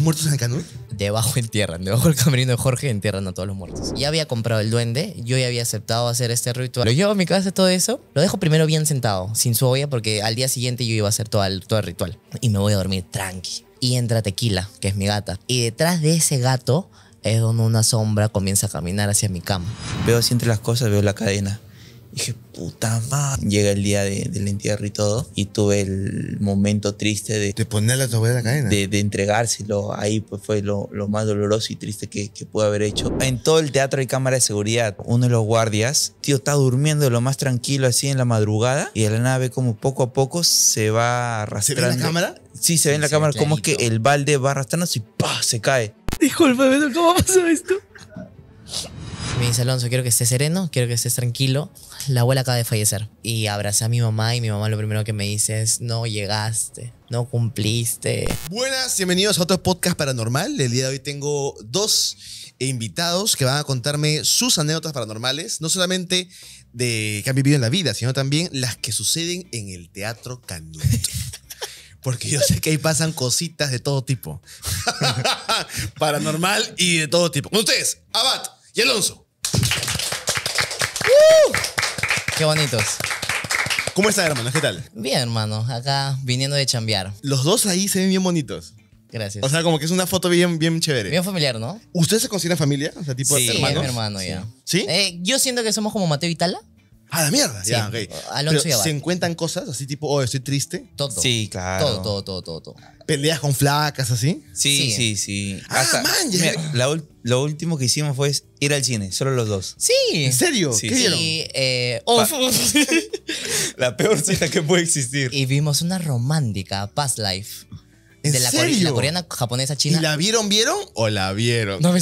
muertos en el canal? Debajo entierran, debajo del camerino de Jorge entierran a todos los muertos. Ya había comprado el duende, yo ya había aceptado hacer este ritual. Lo llevo a mi casa, todo eso. Lo dejo primero bien sentado, sin su olla, porque al día siguiente yo iba a hacer todo el, todo el ritual. Y me voy a dormir tranqui. Y entra Tequila, que es mi gata. Y detrás de ese gato es donde una sombra comienza a caminar hacia mi cama. Veo así entre las cosas, veo la cadena Dije, puta madre. Llega el día del entierro y todo. Y tuve el momento triste de. De ponerle a la cadena. De, de, entregárselo. Ahí pues fue lo, más doloroso y triste que, que, pude haber hecho. En todo el teatro hay cámara de seguridad. Uno de los guardias, tío, está durmiendo lo más tranquilo así en la madrugada. Y de la nave, como poco a poco, se va arrastrando. ¿Se en la cámara? Sí, se ve en la cámara como es que el balde va arrastrando y ¡pah! se cae. disculpa, ¿cómo pasó esto? Me dice Alonso, quiero que estés sereno, quiero que estés tranquilo. La abuela acaba de fallecer. Y abracé a mi mamá y mi mamá lo primero que me dice es, no llegaste, no cumpliste. Buenas, bienvenidos a otro podcast paranormal. El día de hoy tengo dos invitados que van a contarme sus anécdotas paranormales, no solamente de que han vivido en la vida, sino también las que suceden en el teatro Canuto. porque yo sé que ahí pasan cositas de todo tipo. Paranormal y de todo tipo. Con ustedes, Abad y Alonso. Qué bonitos. ¿Cómo están, hermano? ¿Qué tal? Bien, hermano. Acá viniendo de chambear. Los dos ahí se ven bien bonitos. Gracias. O sea, como que es una foto bien, bien chévere. Bien familiar, ¿no? ¿Ustedes se considera familia? O sea, tipo sí, hermanos. Sí mi hermano ya. ¿Sí? Eh, yo siento que somos como Mateo y Tala. Ah, la mierda. Sí. Pero, ¿Se encuentran cosas así tipo, oh, estoy triste? Todo. Sí, claro. Todo, todo, todo, todo. todo. ¿Peleas con flacas así? Sí, sí, sí. Ah, man, lo último que hicimos fue ir al cine, solo los dos. Sí. ¿En serio? Sí, ¿Qué eh, La peor cita que puede existir. y vimos una romántica, Past Life de la, coreana, japonesa, china. ¿Y la vieron, vieron o la vieron? No me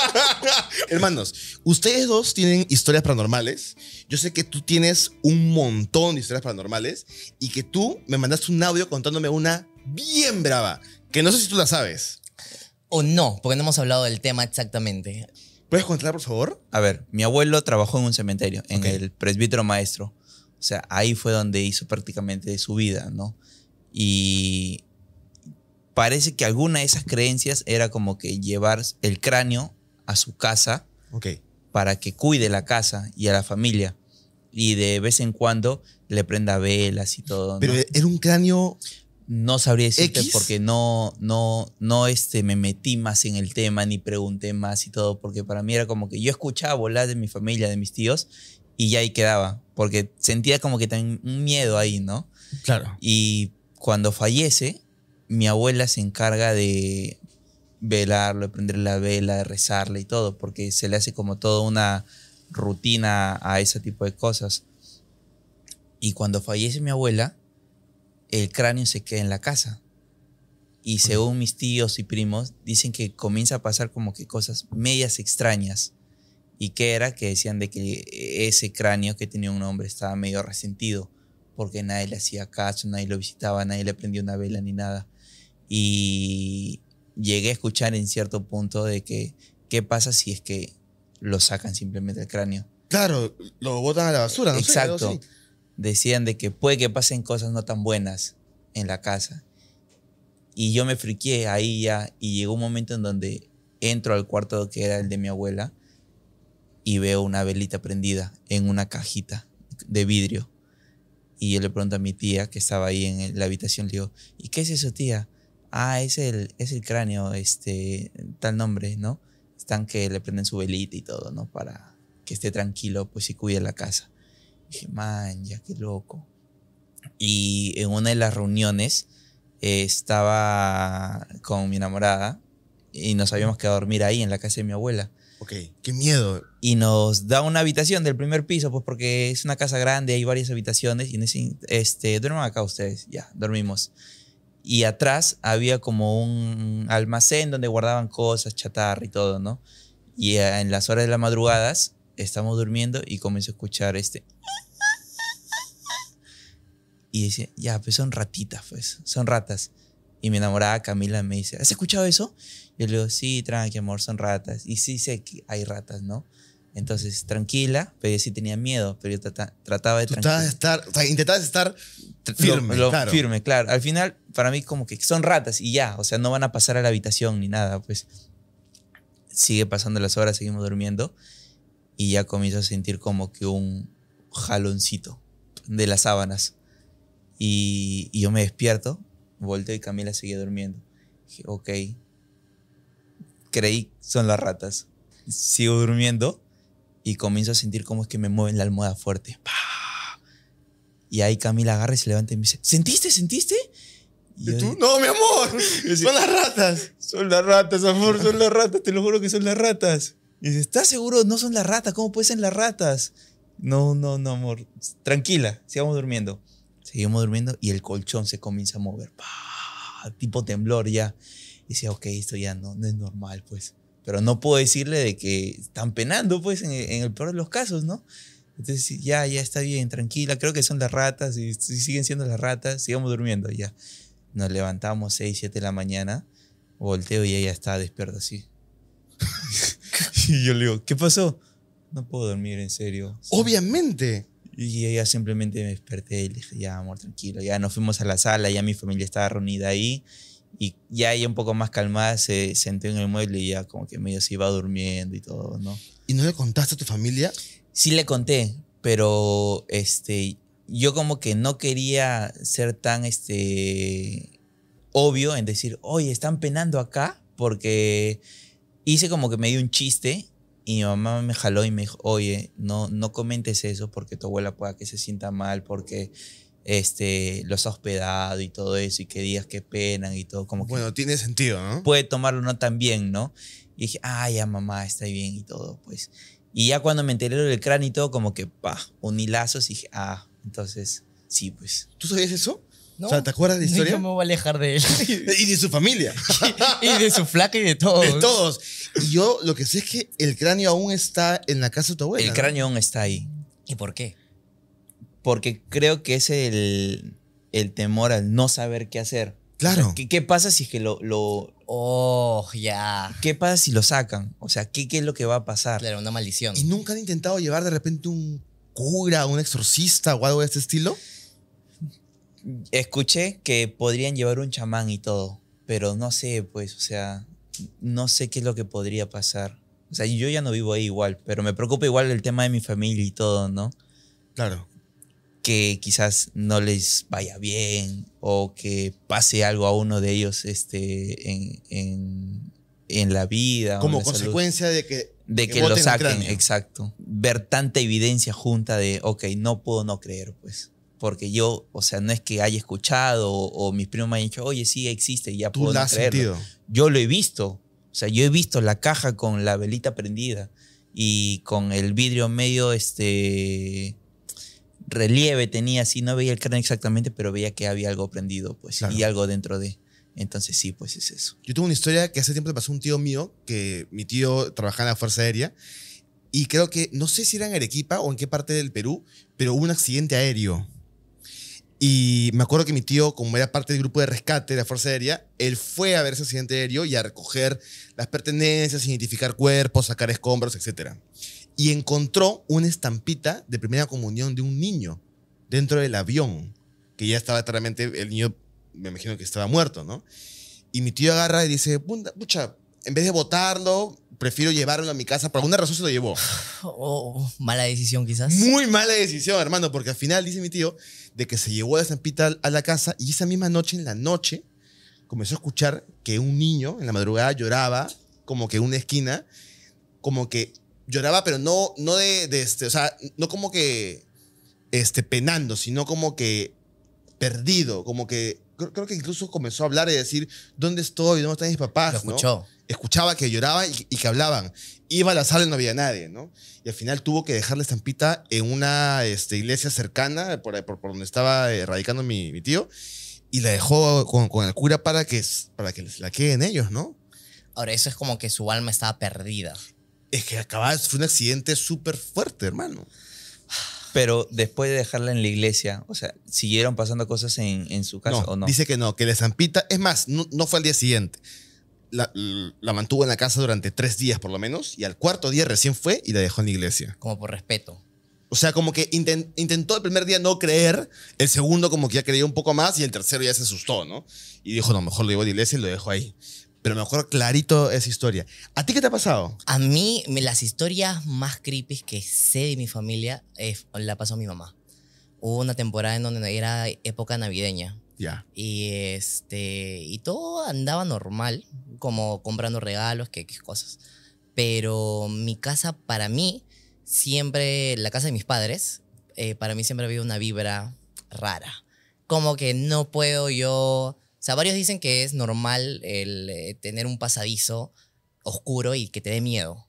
Hermanos, ustedes dos tienen historias paranormales. Yo sé que tú tienes un montón de historias paranormales y que tú me mandaste un audio contándome una bien brava, que no sé si tú la sabes. O no, porque no hemos hablado del tema exactamente. ¿Puedes contar, por favor? A ver, mi abuelo trabajó en un cementerio, en el presbítero maestro. O sea, ahí fue donde hizo prácticamente su vida, ¿no? Y parece que alguna de esas creencias era como que llevar el cráneo a su casa para que cuide la casa y a la familia. Y de vez en cuando le prenda velas y todo. ¿no? Pero era un cráneo. No sabría decirte porque no, no, no este, me metí más en el tema ni pregunté más y todo, porque para mí era como que yo escuchaba volar de mi familia, de mis tíos, y ya ahí quedaba, porque sentía como que también un miedo ahí, ¿no? Claro. Y cuando fallece, mi abuela se encarga de velarlo, de prender la vela, de rezarle y todo, porque se le hace como toda una rutina a ese tipo de cosas. Y cuando fallece mi abuela, el cráneo se queda en la casa. Y según mis tíos y primos, dicen que comienza a pasar como que cosas medias extrañas. Y qué era que decían de que ese cráneo que tenía un hombre estaba medio resentido, porque nadie le hacía caso, nadie lo visitaba, nadie le prendía una vela ni nada. Y llegué a escuchar en cierto punto de que, ¿qué pasa si es que lo sacan simplemente del cráneo? Claro, lo botan a la basura. Exacto. Decían de que puede que pasen cosas no tan buenas en la casa. Y yo me friqué ahí ya y llegó un momento en donde entro al cuarto que era el de mi abuela y veo una velita prendida en una cajita de vidrio. Y yo le pregunto a mi tía que estaba ahí en la habitación, le digo, ¿y qué es eso, tía? ah, es el, es el cráneo, este, tal nombre, ¿no? Están que le prenden su velita y todo, ¿no? Para que esté tranquilo, pues y cuide la casa. dije, man, ya qué loco. Y en una de las reuniones eh, estaba con mi enamorada y nos habíamos quedado a dormir ahí en la casa de mi abuela. Ok, qué miedo. Y nos da una habitación del primer piso, pues porque es una casa grande, hay varias habitaciones y en ese, este, duerman acá ustedes, ya, dormimos y atrás había como un almacén donde guardaban cosas, chatarra y todo, ¿no? Y eh, en las horas de las madrugadas estamos durmiendo y comienzo a escuchar este... Y dice ya, pues son ratitas, pues, son ratas. Y mi enamorada Camila me dice, ¿has escuchado eso? Yo le digo, sí, tranqui, amor, son ratas. Y sí sé que hay ratas, ¿no? Entonces, tranquila, pero yo sí tenía miedo, pero yo trataba de... Tú de estar, o sea, intentabas estar firme. claro. Firme, claro. Al final, para mí como que son ratas y ya, o sea, no van a pasar a la habitación ni nada, pues sigue pasando las horas, seguimos durmiendo y ya comienzo a sentir como que un jaloncito de las sábanas. Y, yo me despierto, volteo y Camila sigue durmiendo. Dije, ok, creí son las ratas. Sigo durmiendo y comienzo a sentir cómo es que me mueven la almohada fuerte. Y ahí Camila agarra y se levanta y me dice, ¿sentiste? ¿Sentiste? Y, tú? no, mi amor. son las ratas. Son las ratas, amor, son las ratas. Te lo juro que son las ratas. Y dice, ¿estás seguro? No son las ratas. ¿Cómo pueden ser las ratas? No, no, no, amor. Tranquila, sigamos durmiendo. Seguimos durmiendo y el colchón se comienza a mover. Tipo temblor ya. Y dice, ok, esto ya no, no es normal, pues. Pero no puedo decirle de que están penando, pues, en, el peor de los casos, ¿no? Entonces, ya, ya está bien, tranquila, creo que son las ratas, y si siguen siendo las ratas, sigamos durmiendo, ya. Nos levantamos 6, 7 de la mañana, volteo y ella está despierta así. y yo le digo, ¿qué pasó? No puedo dormir, en serio. Obviamente. Y ella simplemente me desperté y le dije, ya, amor, tranquilo. Ya nos fuimos a la sala, ya mi familia estaba reunida ahí. Y ya ella un poco más calmada se sentó en el mueble y ya como que medio se iba durmiendo y todo, ¿no? ¿Y no le contaste a tu familia? Sí le conté, pero este, yo como que no quería ser tan este, obvio en decir, oye, están penando acá, porque hice como que me dio un chiste y mi mamá me jaló y me dijo, oye, no, no comentes eso porque tu abuela pueda que se sienta mal, porque este, los ha hospedado y todo eso, y qué días que penan y todo. Como que bueno, tiene sentido, ¿no? Puede tomarlo no tan bien, ¿no? Y dije, ah, ya mamá, está bien y todo, pues. Y ya cuando me enteré del cráneo y todo, como que, pa, uní lazos y dije, ah, entonces, sí, pues. ¿Tú sabías eso? O sea, ¿te acuerdas de la historia? No, me voy a alejar de él. y de su familia. y, de su flaca y de todos. De todos. Y yo lo que sé es que el cráneo aún está en la casa de tu abuela. El cráneo aún está ahí. ¿Y por qué? porque creo que es el, temor al no saber qué hacer. Claro. ¿qué, pasa si que lo... oh, ya. ¿Qué pasa si lo sacan? O sea, ¿qué, ¿qué es lo que va a pasar? Claro, una maldición. ¿Y nunca han intentado llevar de repente un cura, un exorcista o algo de este estilo? Escuché que podrían llevar un chamán y todo, pero no sé, pues, o sea, no sé qué es lo que podría pasar. O sea, yo ya no vivo ahí igual, pero me preocupa igual el tema de mi familia y todo, ¿no? Claro que quizás no les vaya bien o que pase algo a uno de ellos este, en, la vida. Como consecuencia de que... De que, lo saquen, exacto. Ver tanta evidencia junta de, ok, no puedo no creer, pues porque yo, o sea, no es que haya escuchado o, mis primos me hayan dicho, oye, sí existe, ya puedo no creerlo. Sentido. Yo lo he visto, o sea, yo he visto la caja con la velita prendida y con el vidrio medio, este, relieve tenía, si no veía el cráneo exactamente, pero veía que había algo prendido, pues, y algo dentro de. Entonces sí, pues es eso. Yo tuve una historia que hace tiempo pasó un tío mío, que mi tío trabajaba en la Fuerza Aérea, y creo que, no sé si era en Arequipa o en qué parte del Perú, pero hubo un accidente aéreo. Y me acuerdo que mi tío, como era parte del grupo de rescate de la Fuerza Aérea, él fue a ver ese accidente aéreo y a recoger las pertenencias, identificar cuerpos, sacar escombros, etc y encontró una estampita de primera comunión de un niño dentro del avión, que ya estaba claramente, el niño me imagino que estaba muerto, ¿no? Y mi tío agarra y dice, pucha, en vez de botarlo, prefiero llevarlo a mi casa. Por alguna razón se lo llevó. Oh, oh, oh, mala decisión quizás. Muy mala decisión, hermano, porque al final dice mi tío de que se llevó la estampita a la casa y esa misma noche, en la noche, comenzó a escuchar que un niño en la madrugada lloraba como que en una esquina, como que lloraba, pero no, no de, este, no como que este, penando, sino como que perdido, como que creo, que incluso comenzó a hablar y decir, ¿dónde estoy? ¿Dónde están mis papás? Lo escuchó. Escuchaba que lloraba y, que hablaban. Iba a la sala y no había nadie, ¿no? Y al final tuvo que dejar la estampita en una este, iglesia cercana, por, por, donde estaba eh, radicando mi, tío, y la dejó con, el cura para que, para que la queden ellos, ¿no? Ahora, eso es como que su alma estaba perdida es que acabas, fue un accidente súper fuerte, hermano. Pero después de dejarla en la iglesia, o sea, ¿siguieron pasando cosas en, su casa o no? Dice que no, que le zampita, es más, no, fue al día siguiente. La, mantuvo en la casa durante tres días por lo menos y al cuarto día recién fue y la dejó en la iglesia. Como por respeto. O sea, como que intentó el primer día no creer, el segundo como que ya creyó un poco más y el tercero ya se asustó, ¿no? Y dijo, no, mejor lo llevo a la iglesia y lo dejo ahí pero mejor clarito esa historia. ¿A ti qué te ha pasado? A mí, las historias más creepy que sé de mi familia eh, la pasó mi mamá. Hubo una temporada en donde era época navideña. Ya. Y, este, y todo andaba normal, como comprando regalos, que, cosas. Pero mi casa, para mí, siempre, la casa de mis padres, eh, para mí siempre había una vibra rara. Como que no puedo yo o sea, varios dicen que es normal el eh, tener un pasadizo oscuro y que te dé miedo.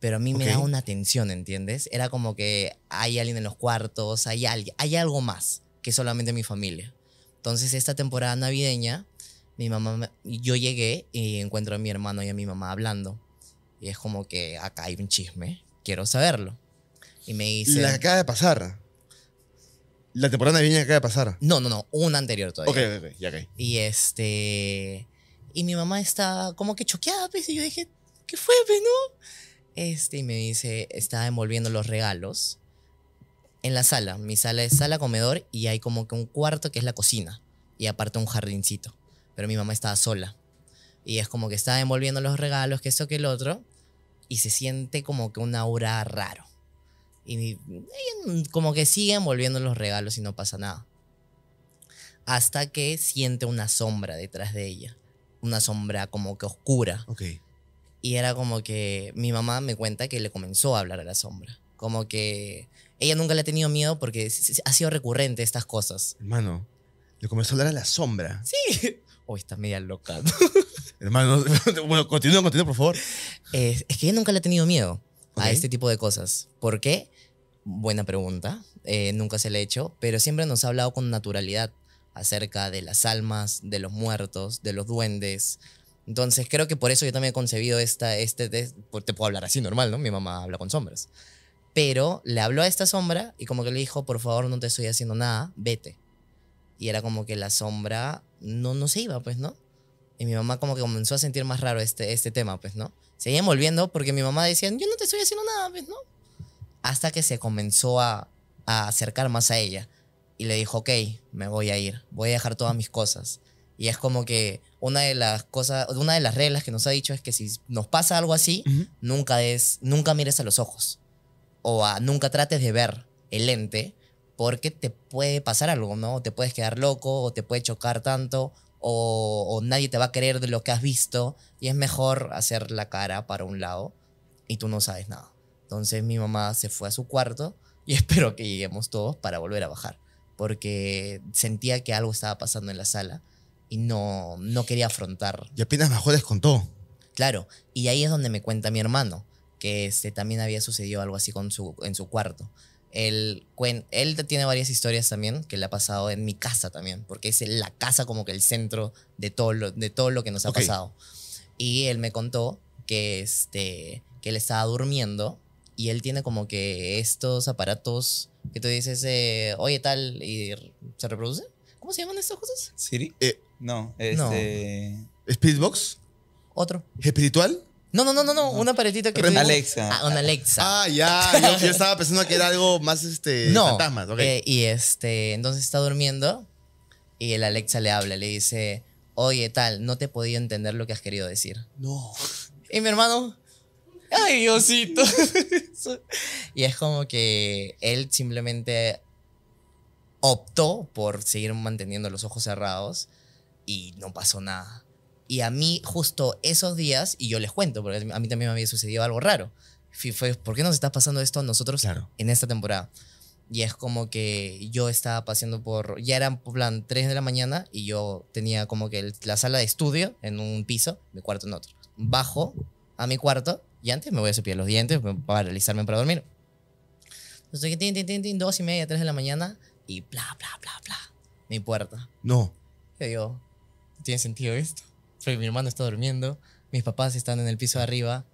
Pero a mí me da una tensión, ¿entiendes? Era como que hay alguien en los cuartos, hay alguien, hay algo más que solamente mi familia. Entonces, esta temporada navideña, mi mamá, yo llegué y encuentro a mi hermano y a mi mamá hablando. Y es como que acá hay un chisme, quiero saberlo. Y me dice... La que acaba de pasar. La temporada de viña que acaba de pasar. No, no, no, una anterior todavía. Ok, ok, ya Y este. Y mi mamá está como que choqueada, pues, y yo dije, ¿qué fue, pues, Este, y me dice, estaba envolviendo los regalos en la sala. Mi sala es sala, comedor, y hay como que un cuarto que es la cocina. Y aparte un jardincito. Pero mi mamá estaba sola. Y es como que estaba envolviendo los regalos, que eso, que el otro. Y se siente como que un aura raro. Y como que siguen volviendo los regalos y no pasa nada. Hasta que siente una sombra detrás de ella. Una sombra como que oscura. ok Y era como que mi mamá me cuenta que le comenzó a hablar a la sombra. Como que ella nunca le ha tenido miedo porque ha sido recurrente estas cosas. Hermano, le comenzó a hablar a la sombra. Sí. Hoy está media loca. Hermano, bueno, continúa, continúa, por favor. Es, es que ella nunca le ha tenido miedo a este tipo de cosas. ¿Por qué? Buena pregunta. Eh, nunca se le ha hecho, pero siempre nos ha hablado con naturalidad acerca de las almas, de los muertos, de los duendes. Entonces creo que por eso yo también he concebido esta, este, pues, te puedo hablar así normal, ¿no? Mi mamá habla con sombras. Pero le habló a esta sombra y como que le dijo, por favor, no te estoy haciendo nada, vete. Y era como que la sombra no, no se iba, pues, ¿no? Y mi mamá como que comenzó a sentir más raro este, este tema, pues, ¿no? Seguía volviendo porque mi mamá decía, yo no te estoy haciendo nada, ¿ves? Pues, ¿no? Hasta que se comenzó a, acercar más a ella y le dijo, ok, me voy a ir, voy a dejar todas mis cosas. Y es como que una de las cosas, una de las reglas que nos ha dicho es que si nos pasa algo así, nunca des, nunca mires a los ojos o nunca trates de ver el lente porque te puede pasar algo, ¿no? Te puedes quedar loco o te puede chocar tanto o, o nadie te va a creer de lo que has visto y es mejor hacer la cara para un lado y tú no sabes nada. Entonces mi mamá se fue a su cuarto y espero que lleguemos todos para volver a bajar, porque sentía que algo estaba pasando en la sala y no, no quería afrontar. Y apenas con todo. Claro, y ahí es donde me cuenta mi hermano, que este, también había sucedido algo así con su, en su cuarto. Él, él tiene varias historias también que le ha pasado en mi casa también, porque es la casa como que el centro de todo lo, de todo lo que nos ha pasado. Y él me contó que, este, que él estaba durmiendo y él tiene como que estos aparatos que tú dices, oye tal, y se reproduce. ¿Cómo se llaman estas cosas? Siri. Eh, no, este, No. ¿Speedbox? Otro. ¿Espiritual? No, no, no, no, no, una paretita que Una Alexa. Ah, una Alexa. Ah, ya, yo, estaba pensando que era algo más, este, no, eh, y este, entonces está durmiendo y el Alexa le habla, le dice, oye, tal, no te podía entender lo que has querido decir. No. Y mi hermano, ay, Diosito. y es como que él simplemente optó por seguir manteniendo los ojos cerrados y no pasó nada. Y a mí, justo esos días, y yo les cuento, porque a mí también me había sucedido algo raro. Fue, ¿por qué nos está pasando esto a nosotros en esta temporada? Y es como que yo estaba pasando por, ya eran plan 3 de la mañana y yo tenía como que la sala de estudio en un piso, mi cuarto en otro. Bajo a mi cuarto y antes me voy a cepillar los dientes para realizarme para dormir. Entonces, que tin, dos y media, 3 de la mañana y bla, bla, bla, bla. Mi puerta. No. Yo tiene sentido esto? Porque mi hermano está durmiendo, mis papás están en el piso de arriba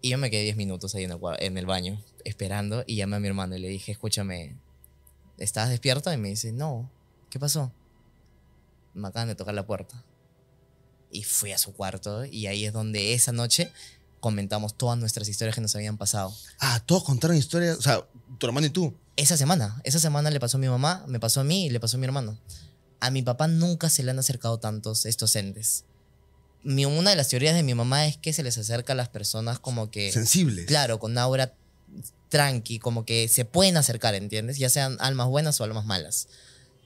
y yo me quedé 10 minutos ahí en el baño esperando y llamé a mi hermano y le dije, escúchame, ¿estás despierto? Y me dice, no, ¿qué pasó? Me acaban de tocar la puerta. Y fui a su cuarto y ahí es donde esa noche comentamos todas nuestras historias que nos habían pasado. Ah, todos contaron historias, o sea, tu hermano y tú. Esa semana, esa semana le pasó a mi mamá, me pasó a mí y le pasó a mi hermano. A mi papá nunca se le han acercado tantos estos entes. una de las teorías de mi mamá es que se les acerca a las personas como que... Sensibles. Claro, con aura tranqui, como que se pueden acercar, ¿entiendes? Ya sean almas buenas o almas malas.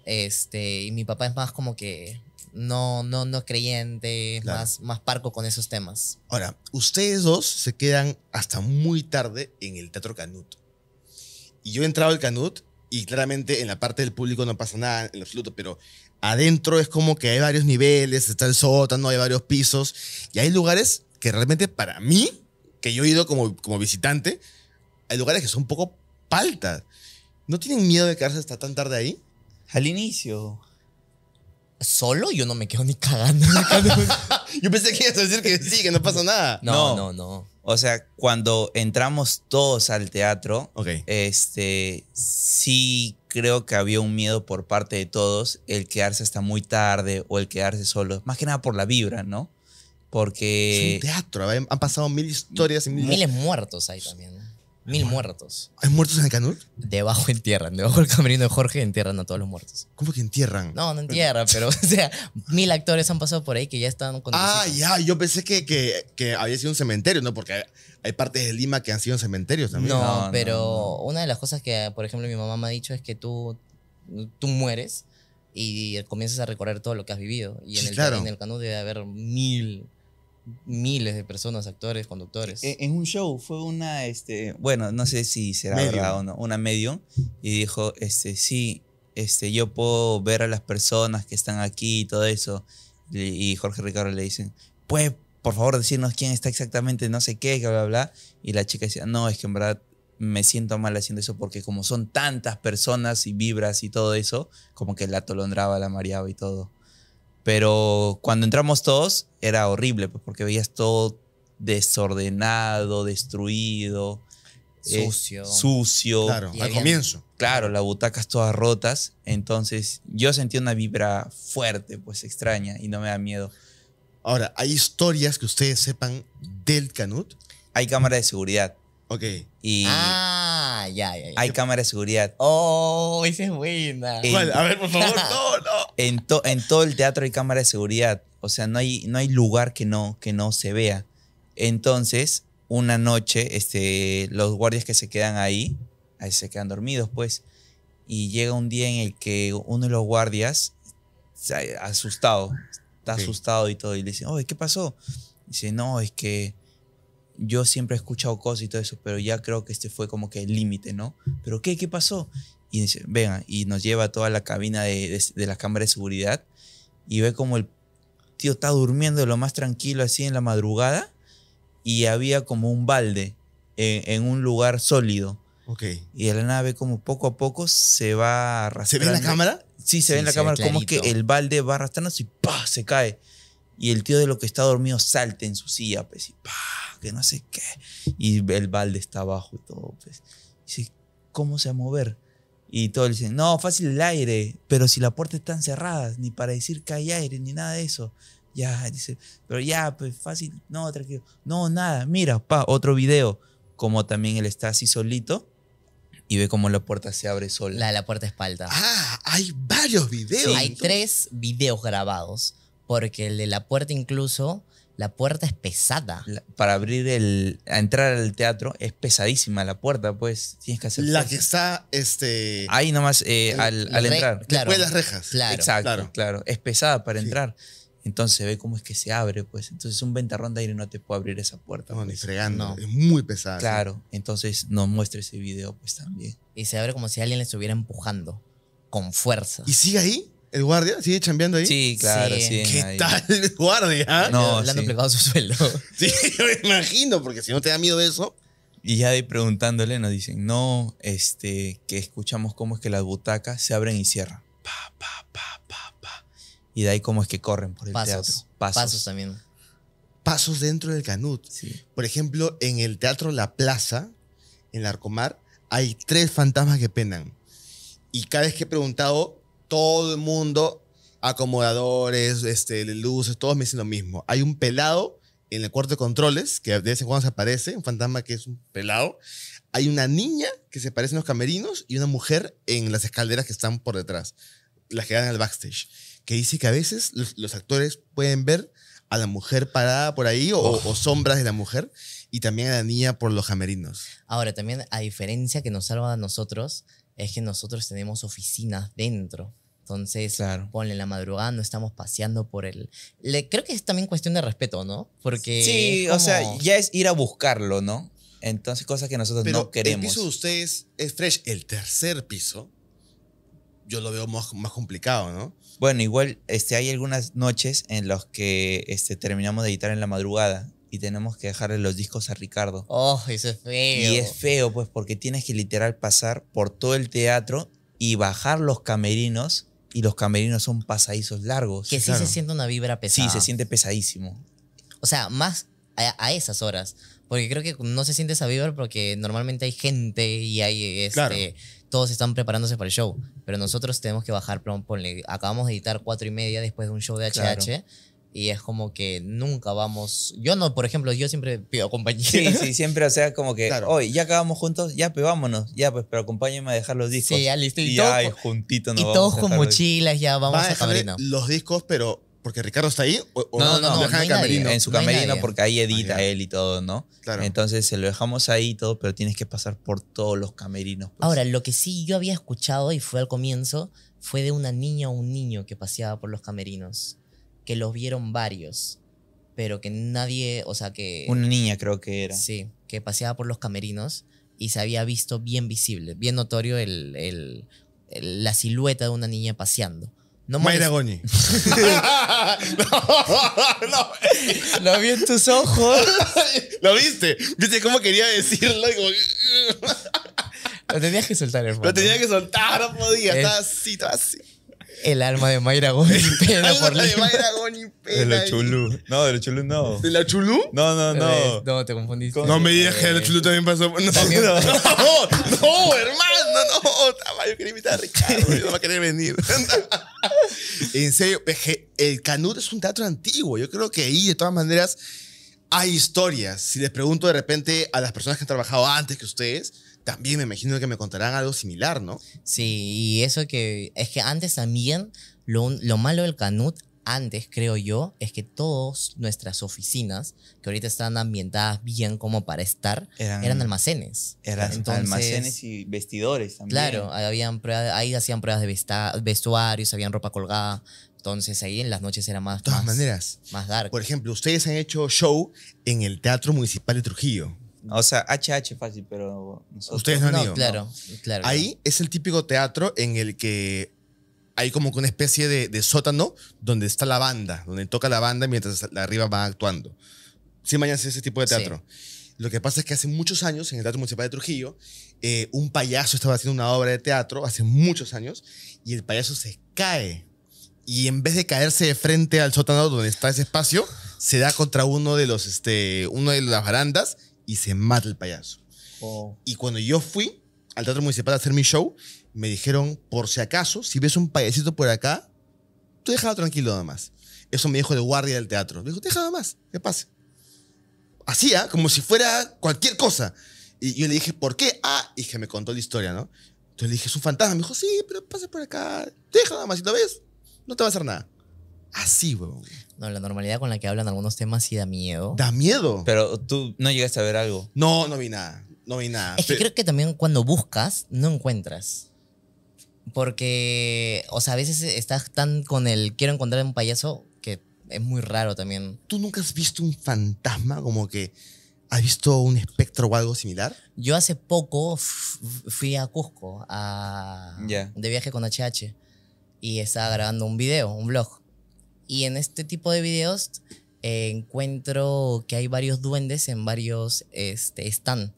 Este, y mi papá es más como que no, no, no creyente, es más, más parco con esos temas. Ahora, ustedes dos se quedan hasta muy tarde en el Teatro Canut. Y yo he entrado al Canut y claramente en la parte del público no pasa nada en absoluto, pero adentro es como que hay varios niveles, está el sótano, hay varios pisos y hay lugares que realmente para mí, que yo he ido como, como visitante, hay lugares que son un poco paltas. ¿No tienen miedo de quedarse hasta tan tarde ahí? Al inicio. ¿Solo? Yo no me quedo ni cagando. Yo pensé que ibas a decir que sí, que no pasa nada. No, no, no. O sea, cuando entramos todos al teatro, este, sí creo que había un miedo por parte de todos el quedarse hasta muy tarde o el quedarse solo. Más que nada por la vibra, ¿no? Porque... es un teatro. ¿eh? Han pasado mil historias y mil... Miles muertos ahí también. Mil muertos. ¿Hay muertos en el canut? Debajo entierran, debajo del camerino de Jorge entierran a todos los muertos. ¿Cómo que entierran? No, no entierran, pero o sea, mil actores han pasado por ahí que ya están con... Ah, ya, yo pensé que, había sido un cementerio, ¿no? Porque hay, partes de Lima que han sido cementerios también. No, pero una de las cosas que, por ejemplo, mi mamá me ha dicho es que tú, tú mueres y comienzas a recorrer todo lo que has vivido. Y en el, en el canut debe haber mil miles de personas, actores, conductores. E, en un show fue una, este, bueno, no sé si será o no, una medio y dijo, este, sí, este, yo puedo ver a las personas que están aquí y todo eso. Y, Jorge Ricardo le dicen, pues, por favor, decirnos quién está exactamente, no sé qué, bla, bla, bla. Y la chica decía, no, es que en verdad me siento mal haciendo eso porque como son tantas personas y vibras y todo eso, como que la atolondraba, la mareaba y todo. Pero cuando entramos todos era horrible, pues, porque veías todo desordenado, destruido. Eh, sucio. sucio. Claro, al comienzo. Claro, las butacas todas rotas. Entonces yo sentí una vibra fuerte, pues extraña, y no me da miedo. Ahora, ¿hay historias que ustedes sepan del Canut? Hay cámara de seguridad. Ok. Y ah, hay cámara de seguridad. Oh, es buena. En, a ver, por favor, no, no. En, en, todo el teatro hay cámara de seguridad. O sea, no hay, no hay lugar que no, que no se vea. Entonces, una noche, este, los guardias que se quedan ahí, ahí se quedan dormidos, pues. Y llega un día en el que uno de los guardias, asustado, está asustado y todo, y le dice, Oh, ¿qué pasó? Dice, no, es que yo siempre he escuchado cosas y todo eso, pero ya creo que este fue como que el límite, ¿no? Pero ¿qué? ¿Qué pasó? Y dice, venga, y nos lleva a toda la cabina de, la cámara de seguridad y ve como el tío está durmiendo lo más tranquilo así en la madrugada y había como un balde en, un lugar sólido. Ok. Y la nave como poco a poco se va arrastrando. ¿Se ve en la cámara? Sí, se ve en la cámara como que el balde va arrastrándose y ¡pah! se cae. Y el tío de lo que está dormido salta en su silla, pues, y ¡pah! no sé qué. Y el balde está abajo y todo. Pues. Dice, ¿cómo se va a mover? Y todo, dice no, fácil el aire, pero si la puerta están cerradas, ni para decir que hay aire, ni nada de eso. Ya, dice, pero ya, pues fácil, no, tranquilo. No, nada, mira, pa, otro video, como también él está así solito y ve como la puerta se abre sola. La la puerta espalda. Ah, hay varios videos. hay tres videos grabados, porque el de la puerta incluso la puerta es pesada. para abrir el. A entrar al teatro es pesadísima la puerta, pues tienes que hacer. La que está. Este, Ahí nomás, eh, al, entrar. Después de las rejas. Claro. Exacto, claro. Es pesada para entrar. Entonces ve cómo es que se abre, pues. Entonces un ventarrón de aire no te puede abrir esa puerta. No, ni pues. fregando. Es muy pesada. Claro. Entonces nos muestra ese video, pues también. Y se abre como si alguien le estuviera empujando con fuerza. ¿Y sigue ahí? ¿El guardia? ¿Sigue chambeando ahí? Sí, claro, sí. ¿Qué tal el guardia? No, hablando han plegado a su suelo. Sí, me imagino, porque si no te da miedo eso. Y ya de preguntándole nos dicen, no, este, que escuchamos cómo es que las butacas se abren y cierran. Pa, pa, pa, pa, pa. Y de ahí cómo es que corren por el Pasos. teatro. Pasos. también pasos dentro del canut. Por ejemplo, en el Teatro La Plaza, en el Arcomar, hay tres fantasmas que penan. Y cada vez que he preguntado, todo el mundo, acomodadores, este, luces, todos me dicen lo mismo. Hay un pelado en el cuarto de controles, que de vez en cuando se aparece, un fantasma que es un pelado. Hay una niña que se parece en los camerinos y una mujer en las escaleras que están por detrás, las que dan al backstage, que dice que a veces los, actores pueden ver a la mujer parada por ahí o, o, sombras de la mujer y también a la niña por los camerinos. Ahora, también a diferencia que nos salva a nosotros, es que nosotros tenemos oficinas dentro. Entonces, ponle en la madrugada, no estamos paseando por el... creo que es también cuestión de respeto, ¿no? Porque... Sí, o sea, ya es ir a buscarlo, ¿no? Entonces, cosas que nosotros no queremos. El piso de ustedes es fresh, el tercer piso. Yo lo veo más, complicado, ¿no? Bueno, igual este, hay algunas noches en las que este, terminamos de editar en la madrugada y tenemos que dejarle los discos a Ricardo. Oh, eso es feo. Y es feo, pues, porque tienes que literal pasar por todo el teatro y bajar los camerinos. Y los camerinos son pasadizos largos. Que sí se siente una vibra pesada. Sí, se siente pesadísimo. O sea, más a, esas horas. Porque creo que no se siente esa vibra porque normalmente hay gente y hay este, todos están preparándose para el show, pero nosotros tenemos que bajar, ponle, acabamos de editar cuatro y media después de un show de HH, y es como que nunca vamos. Yo no, por ejemplo, yo siempre pido compañía. Sí, sí, siempre, o sea, como que, hoy ya acabamos juntos, ya, pues vámonos, ya, pues, pero acompáñenme a dejar los discos. Sí, ya listo. Y, Y todos con mochilas, ya, vamos a, Los discos, pero porque Ricardo está ahí no, no, no, en camerino. En su camerino, porque ahí edita él y todo, ¿no? Claro. Entonces se lo dejamos ahí y todo, pero tienes que pasar por todos los camerinos. Pues. Ahora, lo que sí yo había escuchado y fue al comienzo, fue de una niña o un niño que paseaba por los camerinos que los vieron varios, pero que nadie, o sea que... Una niña creo que era. Sí, que paseaba por los camerinos y se había visto bien visible, bien notorio el, la silueta de una niña paseando. No Mayra Goñi. no, no. Lo vi en tus ojos. ¿Lo viste? ¿Viste cómo quería decirlo? Lo tenías que soltar, hermano. Lo tenía que soltar, no podía. Estaba así, estaba así. El alma de Mayra Gómez. El alma de Mayra Pena. De la Chulú. No, de la Chulú no. ¿De la Chulú? No, no, no. No, te confundiste. No me dije, que la Chulú también pasó. No, no, no, no, hermano, no. Yo quería invitar a Ricardo. no va a querer venir. en serio, el Canut es un teatro antiguo. Yo creo que ahí, de todas maneras, hay historias. Si les pregunto de repente a las personas que han trabajado antes que ustedes también me imagino que me contarán algo similar, ¿no? Sí, y eso que es que antes también lo, lo malo del Canut antes, creo yo, es que todas nuestras oficinas, que ahorita están ambientadas bien como para estar, eran, almacenes. Eran almacenes y vestidores también. Claro, habían ahí hacían pruebas de vestuarios, habían ropa colgada. Entonces ahí en las noches era más... De todas maneras. Más dark. Por ejemplo, ustedes han hecho show en el Teatro Municipal de Trujillo. O sea, HH fácil, pero Ustedes no han ido. claro, Ahí es el típico teatro en el que hay como una especie de, sótano donde está la banda, donde toca la banda mientras la arriba va actuando. Sí, mañana es ese tipo de teatro. Lo que pasa es que hace muchos años, en el Teatro Municipal de Trujillo, eh, un payaso estaba haciendo una obra de teatro, hace muchos años, y el payaso se cae. Y en vez de caerse de frente al sótano donde está ese espacio, se da contra uno de los, este, uno de las barandas y se mata el payaso. Y cuando yo fui al Teatro Municipal a hacer mi show, me dijeron, por si acaso, si ves un payasito por acá, tú déjalo tranquilo nada más. Eso me dijo el guardia del teatro. Me dijo, déjalo nada más, que pase. Hacía ¿ah? como si fuera cualquier cosa. Y yo le dije, ¿por qué? Ah, y que me contó la historia, ¿no? Entonces le dije, es un fantasma. Me dijo, sí, pero pase por acá, deja nada más. Si lo ves, no te va a hacer nada así, weón. No, la normalidad con la que hablan algunos temas sí da miedo. Da miedo. Pero tú no llegaste a ver algo. No, no vi nada. No vi nada. Es que creo que también cuando buscas, no encuentras. Porque, o sea, a veces estás tan con el quiero encontrar un payaso que es muy raro también. ¿Tú nunca has visto un fantasma como que has visto un espectro o algo similar? Yo hace poco fui a Cusco a, de viaje con HH y estaba grabando un video, un vlog. Y en este tipo de videos eh, encuentro que hay varios duendes en varios este, stand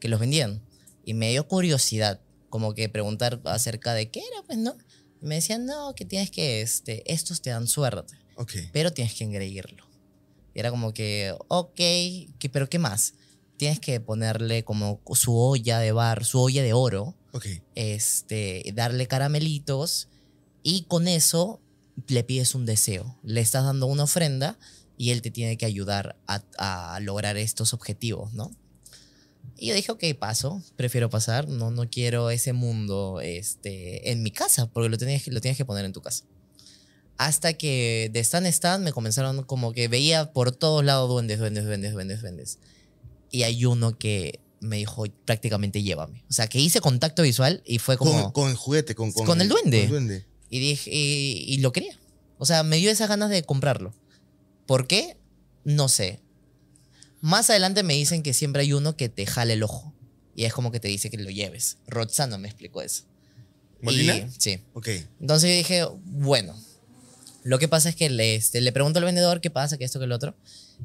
que los vendían. Y me dio curiosidad, como que preguntar acerca de qué era, pues, ¿no? me decían, no, que tienes que, este, estos te dan suerte. Ok. Pero tienes que engreírlo. Y era como que, ok, que, pero ¿qué más? Tienes que ponerle como su olla de bar, su olla de oro. Ok. Este, darle caramelitos. Y con eso le pides un deseo, le estás dando una ofrenda y él te tiene que ayudar a, a lograr estos objetivos, ¿no? Y yo dije, ok, paso, prefiero pasar, no, no quiero ese mundo este, en mi casa, porque lo tienes, lo tienes que poner en tu casa. Hasta que de stand a stand me comenzaron como que veía por todos lados duendes, duendes, duendes, duendes, duendes. Y hay uno que me dijo prácticamente llévame. O sea, que hice contacto visual y fue como... Con, el juguete, con, con el duende. Con el duende. Y, dije, y, lo quería. O sea, me dio esas ganas de comprarlo. ¿Por qué? No sé. Más adelante me dicen que siempre hay uno que te jale el ojo. Y es como que te dice que lo lleves. Roxana me explicó eso. ¿Molina? sí. Ok. Entonces yo dije, bueno. Lo que pasa es que le, este, le pregunto al vendedor qué pasa, que esto, que el otro.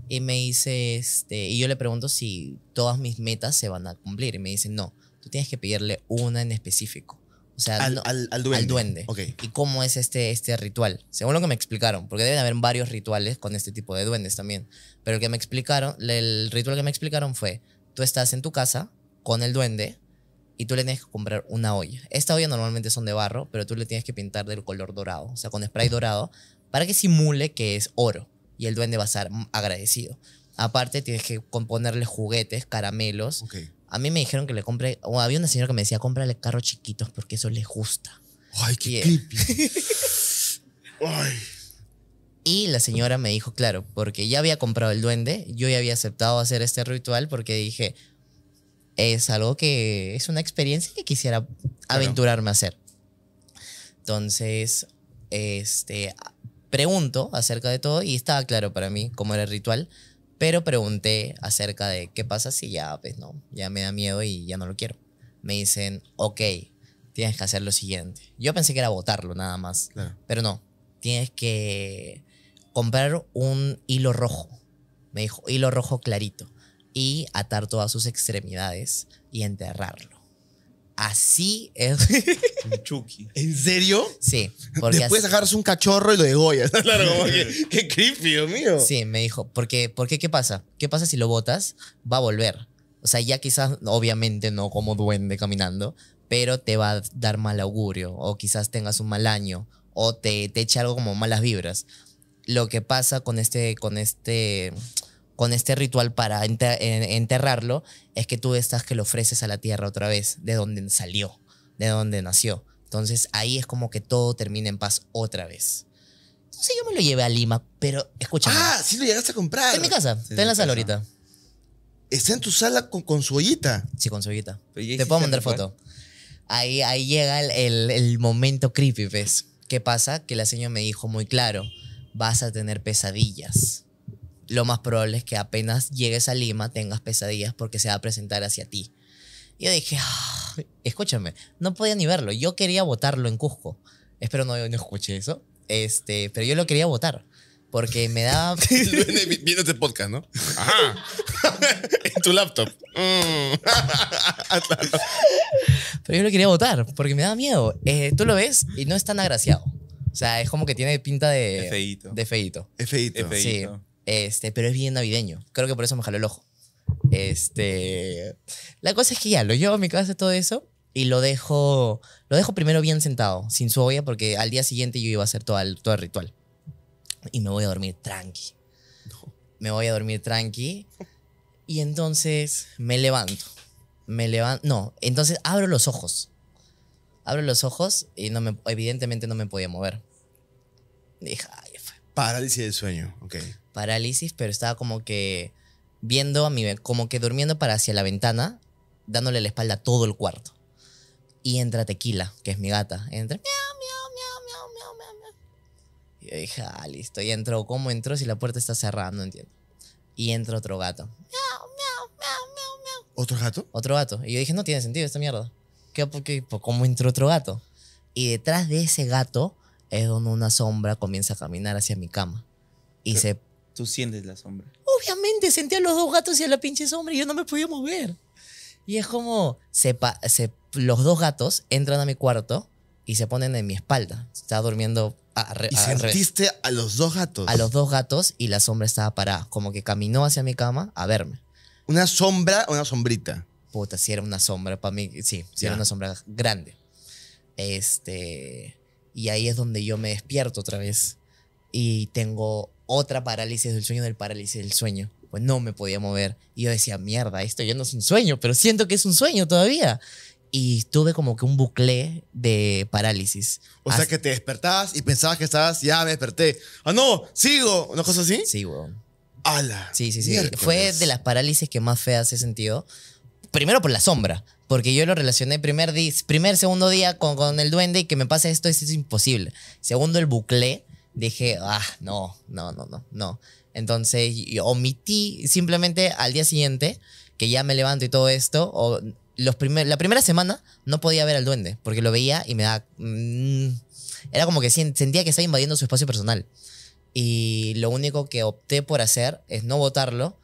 Y me dice, este, y yo le pregunto si todas mis metas se van a cumplir. Y me dice, no, tú tienes que pedirle una en específico. O sea, al, al, duende. ¿Y cómo es este, este ritual? Según lo que me explicaron, porque deben haber varios rituales con este tipo de duendes también. Pero el que me explicaron, el ritual que me explicaron fue, tú estás en tu casa con el duende y tú le tienes que comprar una olla. Esta olla normalmente son de barro, pero tú le tienes que pintar del color dorado, o sea, con spray dorado, para que simule que es oro y el duende va a estar agradecido. Aparte, tienes que componerle juguetes, caramelos, okay. A mí me dijeron que le compre, o había una señora que me decía, cómprale carros chiquitos porque eso le gusta. Ay, qué creepy. Ay. Y la señora me dijo, claro, porque ya había comprado el duende, yo ya había aceptado hacer este ritual porque dije, es algo que es una experiencia que quisiera aventurarme a hacer. Entonces, este, pregunto acerca de todo y estaba claro para mí cómo era el ritual. Pero pregunté acerca de qué pasa si ya, pues no, ya me da miedo y ya no lo quiero. Me dicen, ok, tienes que hacer lo siguiente. Yo pensé que era botarlo nada más, pero no, tienes que comprar un hilo rojo. Me dijo, hilo rojo clarito. Y atar todas sus extremidades y enterrarlo. Así es. Un Chucky. ¿En serio? Sí. Porque Después agarras un cachorro y lo degollas. claro, qué creepy, Dios mío. Sí, me dijo, porque, qué? ¿qué pasa? ¿Qué pasa si lo botas? Va a volver. O sea, ya quizás, obviamente no como duende caminando, pero te va a dar mal augurio, o quizás tengas un mal año, o te, te echa algo como malas vibras. Lo que pasa con este, con este, con este ritual para enterrarlo, es que tú estás que lo ofreces a la tierra otra vez, de donde salió, de donde nació. Entonces ahí es como que todo termina en paz otra vez. Entonces yo me lo llevé a Lima, pero escúchame. Ah, sí lo llegaste a comprar. Está en mi casa, está en la sala ahorita. Está en tu sala con, con su ollita. Sí, con su ollita. Te puedo mandar foto. Ahí, ahí llega el, el, el momento creepy, ¿ves? ¿Qué pasa? Que la señora me dijo muy claro, vas a tener pesadillas lo más probable es que apenas llegues a Lima tengas pesadillas porque se va a presentar hacia ti. Y yo dije, ah, escúchame, no podía ni verlo. Yo quería votarlo en Cusco. Espero no, no escuché eso. Este, pero yo lo quería votar. Porque me daba. Viendo este podcast, ¿no? Ajá. en tu laptop. Mm. Pero yo lo quería votar, porque me daba miedo. Eh, tú lo ves y no es tan agraciado. O sea, es como que tiene pinta de. De feito. De feíto. feíto. Sí. Este, pero es bien navideño. Creo que por eso me jaló el ojo. Este, la cosa es que ya lo llevo a mi casa todo eso y lo dejo, lo dejo primero bien sentado, sin su olla, porque al día siguiente yo iba a hacer todo el, todo el ritual. Y me voy a dormir tranqui. Me voy a dormir tranqui. Y entonces me levanto. Me levanto. No, entonces abro los ojos. Abro los ojos y no me, evidentemente no me podía mover. Dije, ay, fue. Parálisis del sueño, ok parálisis, pero estaba como que viendo a mi como que durmiendo para hacia la ventana, dándole la espalda a todo el cuarto. Y entra Tequila, que es mi gata. Entra, miau, miau, miau, miau, miau, Y yo dije, ah, listo. Y entró, ¿cómo entró si la puerta está cerrada? No entiendo. Y entra otro gato. Miau, miau, miau, miau, ¿Otro gato? Otro gato. Y yo dije, no tiene sentido esta mierda. ¿Qué, ¿Cómo entró otro gato? Y detrás de ese gato es donde una sombra comienza a caminar hacia mi cama. Y se Tú sientes la sombra. Obviamente sentía a los dos gatos y a la pinche sombra y yo no me podía mover. Y es como, los dos gatos entran a mi cuarto y se ponen en mi espalda. Estaba durmiendo. A, ¿Y sentiste a, los dos gatos? A los dos gatos y la sombra estaba parada. Como que caminó hacia mi cama a verme. ¿Una sombra una sombrita? Puta, si era una sombra para mí. Sí, si era una sombra grande. Este. Y ahí es donde yo me despierto otra vez. Y tengo otra parálisis del sueño del parálisis del sueño. Pues no me podía mover. Y yo decía, mierda, esto ya no es un sueño, pero siento que es un sueño todavía. Y tuve como que un bucle de parálisis. O sea que te despertabas y pensabas que estabas, ya me desperté. Ah, no, sigo. ¿Una cosa así? Sí, ¡Hala! Sí, sí, sí. Fue de las parálisis que más feas he sentido. Primero por la sombra, porque yo lo relacioné primer, primer segundo día con, el duende y que me pase esto, es imposible. Segundo, el bucle dije, ah, no, no, no, no, no. Entonces omití simplemente al día siguiente, que ya me levanto y todo esto, o los la primera semana no podía ver al duende, porque lo veía y me da mm, era como que sentía que estaba invadiendo su espacio personal. Y lo único que opté por hacer es no votarlo.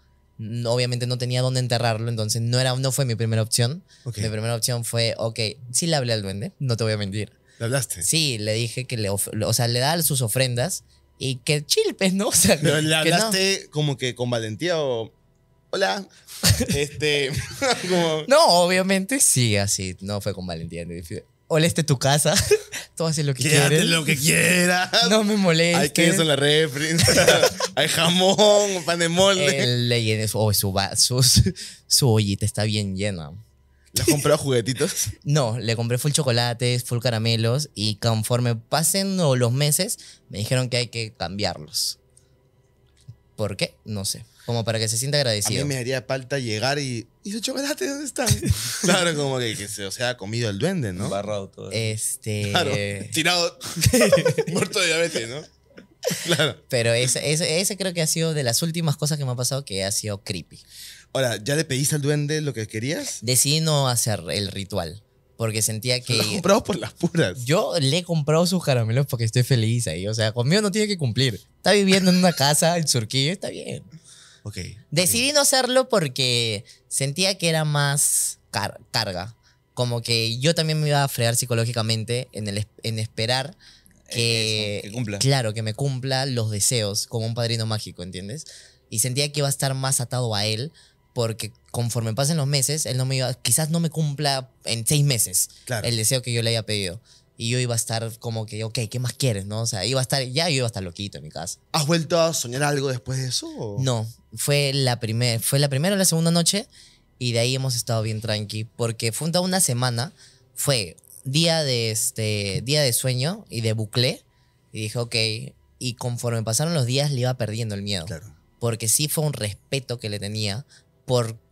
obviamente no tenía dónde enterrarlo, entonces no, era, no fue mi primera opción. Mi primera opción fue, ok, sí le hablé al duende, no te voy a mentir. ¿Le hablaste? Sí, le dije que le, o sea, le da sus ofrendas y que chilpes, ¿no? O le hablaste como que con valentía o hola. este, No, obviamente sí, así, no fue con valentía. Oleste tu casa, tú haces lo que Quédate lo que quieras. No me molestes. Hay queso en la refri, hay jamón, pan de molde. Él le llena su, su, su ollita está bien llena. ¿Le has comprado juguetitos? No, le compré full chocolates, full caramelos y conforme pasen los meses me dijeron que hay que cambiarlos. ¿Por qué? No sé. Como para que se sienta agradecido. A mí me haría falta llegar y. ¿Y su dónde está? claro, como que, se ha comido el duende, ¿no? Barrado todo. Este. Claro, tirado. muerto de diabetes, ¿no? Claro. Pero ese ese creo que ha sido de las últimas cosas que me ha pasado que ha sido creepy. Ahora, ¿ya le pediste al duende lo que querías? Decidí no hacer el ritual. Porque sentía que. Lo por las puras. Yo le he comprado sus caramelos porque estoy feliz ahí. O sea, conmigo no tiene que cumplir. Está viviendo en una casa en Surquillo, está bien. Ok. Decidí no hacerlo porque sentía que era más carga. Como que yo también me iba a fregar psicológicamente en, el, en esperar que, que cumpla. Claro, que me cumpla los deseos como un padrino mágico, ¿entiendes? Y sentía que iba a estar más atado a él porque conforme pasen los meses, él no me iba, quizás no me cumpla en seis meses el deseo que yo le había pedido. Y yo iba a estar como que, ok, ¿qué más quieres? ¿No? O sea, iba a estar, ya yo iba a estar loquito en mi casa. ¿Has vuelto a soñar algo después de eso? No, fue la, primer, fue la primera o la segunda noche y de ahí hemos estado bien tranqui porque fue una semana, fue día de, este, día de sueño y de bucle y dije, ok, y conforme pasaron los días le iba perdiendo el miedo. Claro. Porque sí fue un respeto que le tenía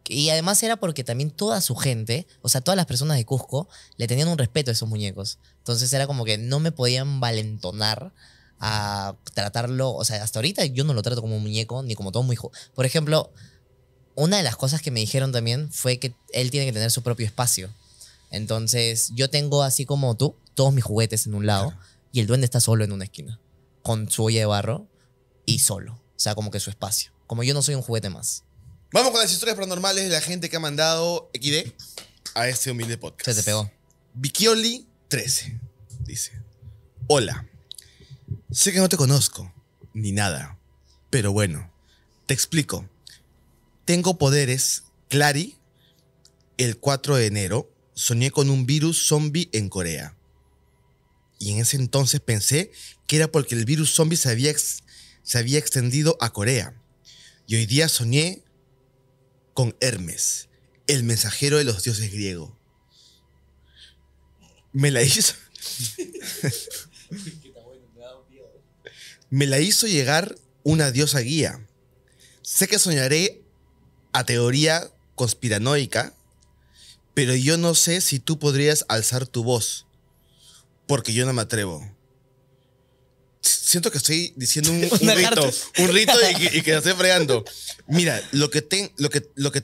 y además era porque también toda su gente, o sea, todas las personas de Cusco, le tenían un respeto a esos muñecos. Entonces era como que no me podían valentonar a tratarlo, o sea, hasta ahorita yo no lo trato como un muñeco ni como todo muy... Por ejemplo, una de las cosas que me dijeron también fue que él tiene que tener su propio espacio. Entonces, yo tengo así como tú, todos mis juguetes en un lado y el duende está solo en una esquina, con su olla de barro y solo. O sea, como que su espacio. Como yo no soy un juguete más. Vamos con las historias paranormales de la gente que ha mandado XD a este humilde podcast. Se te pegó. vickyoli 13 dice: Hola, sé que no te conozco ni nada, pero bueno, te explico. Tengo poderes. Clary, el 4 de enero, soñé con un virus zombie en Corea. Y en ese entonces pensé que era porque el virus zombie se había, se había extendido a Corea. Y hoy día soñé con Hermes, el mensajero de los dioses griegos. Me la hizo. Me la hizo llegar una diosa guía. Sé que soñaré a teoría conspiranoica, pero yo no sé si tú podrías alzar tu voz, porque yo no me atrevo siento que estoy diciendo un, un rito, un rito y, que estoy freando. Mira, lo que, te,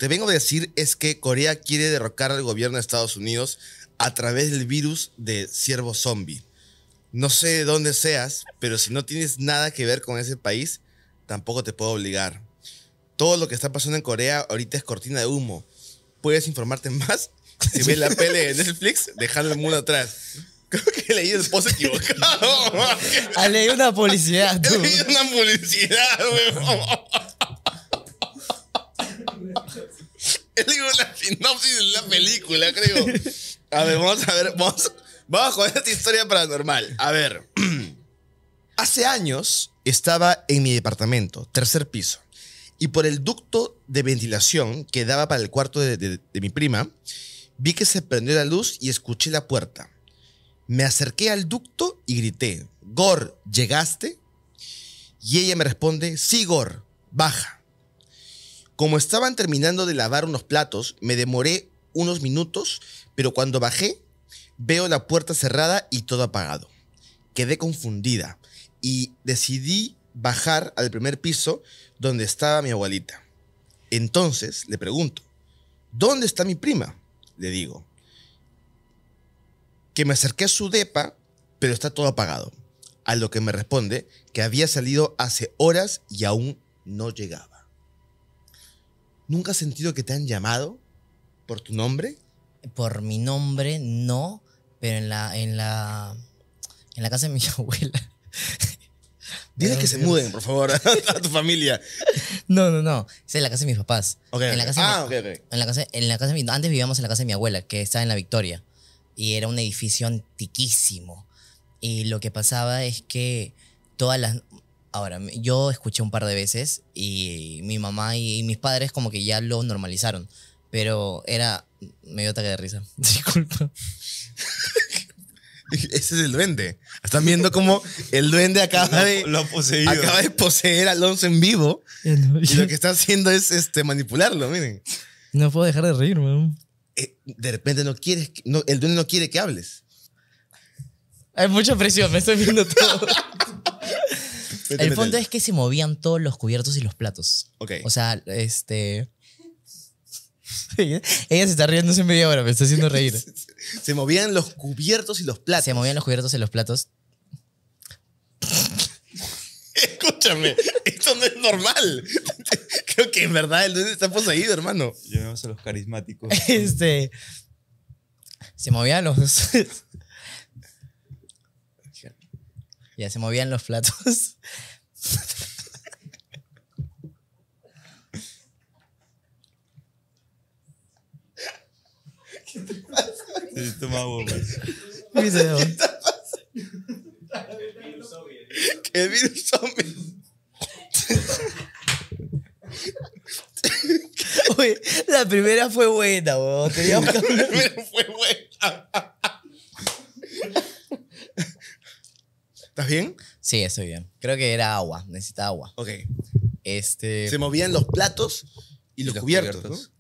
vengo a decir es que Corea quiere derrocar al gobierno de Estados Unidos a través del virus de ciervo zombie. No sé de dónde seas, pero si no tienes nada que ver con ese país, tampoco te puedo obligar. Todo lo que está pasando en Corea ahorita es cortina de humo. Puedes informarte más si ves la pele de Netflix dejando el atrás. Creo que leí el post equivocado. Ah, leí una publicidad. Tú. Leí una publicidad, weón. Leí una sinopsis de la película, creo. A ver, vamos a ver. Vamos, a joder esta historia paranormal. A ver. Hace años estaba en mi departamento, tercer piso. Y por el ducto de ventilación que daba para el cuarto de mi prima, vi que se prendió la luz y escuché la puerta. Me acerqué al ducto y grité, Gor, ¿llegaste? Y ella me responde, sí, Gor, baja. Como estaban terminando de lavar unos platos, me demoré unos minutos, pero cuando bajé, veo la puerta cerrada y todo apagado. Quedé confundida y decidí bajar al primer piso donde estaba mi abuelita. Entonces le pregunto, ¿dónde está mi prima? Le digo que me acerqué a su depa, pero está todo apagado. A lo que me responde que había salido hace horas y aún no llegaba. ¿Nunca has sentido que te han llamado por tu nombre? Por mi nombre, no, pero en la, en la, en la casa de mi abuela. Dile que se muden, por favor, a tu familia. No, no, no. Es en la casa de mis papás. Ah, en la casa ah, ok. En la antes vivíamos en la casa de mi abuela, que está en la Victoria y era un edificio antiquísimo. Y lo que pasaba es que todas las... Ahora, yo escuché un par de veces y mi mamá y mis padres como que ya lo normalizaron, pero era... medio dio ataque de risa. Disculpa. Ese es el duende. Están viendo como el duende acaba de. Lo, acaba de poseer a Alonso en vivo. y lo que está haciendo es este, manipularlo, miren. No puedo dejar de reírme. Eh, de repente no quieres, no, el dueño no quiere que hables. Hay mucha presión, me estoy viendo todo. el punto es que se movían todos los cubiertos y los platos. Ok. O sea, este... Ella se está riendo hace media hora, me está haciendo reír. Se movían los cubiertos y los platos. Se movían los cubiertos y los platos. Escúchame, esto no es normal que en verdad el duende está poseído, hermano. Llamemos a los carismáticos. Este. Se movían los. ya se movían los platos. ¿Qué te pasa? Se toma agua ¿Qué te pasa? virus zombie la primera fue buena, weón. la primera fue buena. ¿Estás bien? Sí, estoy bien. Creo que era agua, necesita agua. Ok. Este... Se movían los platos y los, cubiertos,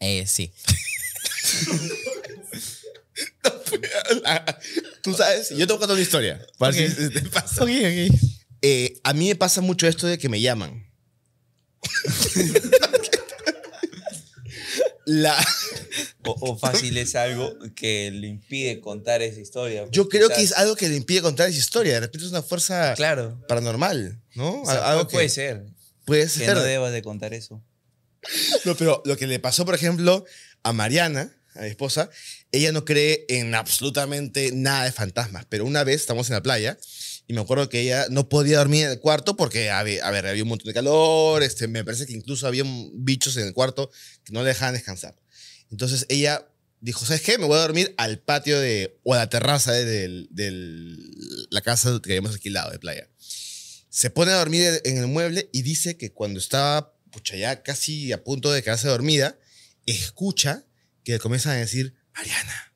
Eh, sí. Tú sabes, yo te voy a contar una historia. Para te eh, a mí me pasa mucho esto de que me llaman. La... O, fácil es algo que le impide contar esa historia. Pues, Yo creo que es algo que le impide contar esa historia. De repente es una fuerza paranormal, ¿no? algo puede ser. Puede ser. no debas de contar eso. pero lo que le pasó, por ejemplo, a Mariana, a mi esposa, ella no cree en absolutamente nada de fantasmas. Pero una vez estamos en la playa y me acuerdo que ella no podía dormir en el cuarto porque, había, a ver, había un montón de calor, este, me parece que incluso había bichos en el cuarto que no le dejaban descansar. Entonces ella dijo, ¿sabes qué? Me voy a dormir al patio de, o a la terraza eh, de, la casa que habíamos alquilado de playa. Se pone a dormir en el mueble y dice que cuando estaba, pucha, ya casi a punto de quedarse dormida, escucha que le comienzan a decir, Mariana,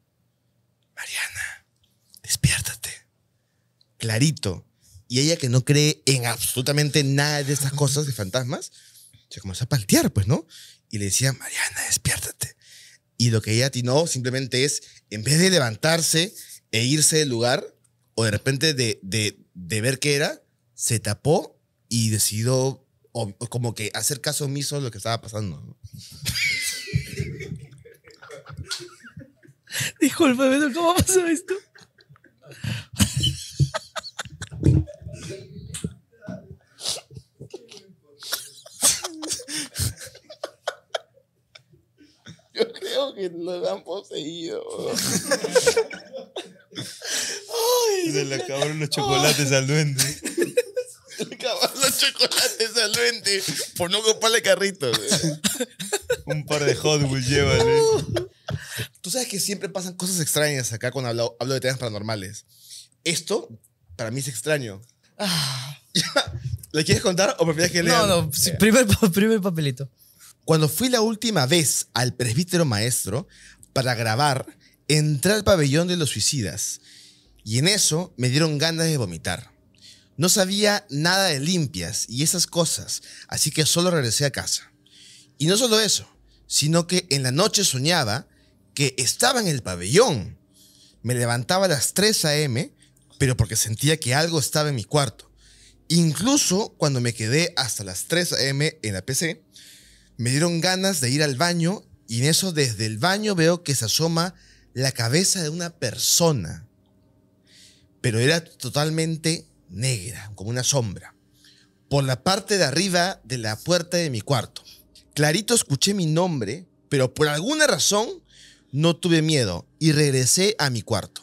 Mariana, despiértate, clarito. Y ella que no cree en absolutamente nada de estas cosas de fantasmas, se comenzó a paltear, pues, ¿no? Y le decía, Mariana, despiértate. Y lo que ella atinó simplemente es, en vez de levantarse e irse del lugar, o de repente de, de, de ver qué era, se tapó y decidió como que hacer caso omiso de lo que estaba pasando. dijo ¿cómo pasó esto? que lo han poseído. Ay, se le acabaron los chocolates al duende. Se le acabaron los chocolates al duende por no comprarle carritos. Eh. Un par de Hot Wheels llévale. Eh. Tú sabes que siempre pasan cosas extrañas acá cuando hablo, de temas paranormales. Esto, para mí, es extraño. Ah. ¿Le quieres contar o prefieres que lea? No, no, primer, primer papelito. Cuando fui la última vez al presbítero maestro para grabar, entré al pabellón de los suicidas y en eso me dieron ganas de vomitar. No sabía nada de limpias y esas cosas, así que solo regresé a casa. Y no solo eso, sino que en la noche soñaba que estaba en el pabellón. Me levantaba a las 3 a.m., pero porque sentía que algo estaba en mi cuarto. Incluso cuando me quedé hasta las 3 a.m. en la PC, me dieron ganas de ir al baño y en eso desde el baño veo que se asoma la cabeza de una persona. Pero era totalmente negra, como una sombra. Por la parte de arriba de la puerta de mi cuarto. Clarito escuché mi nombre, pero por alguna razón no tuve miedo y regresé a mi cuarto.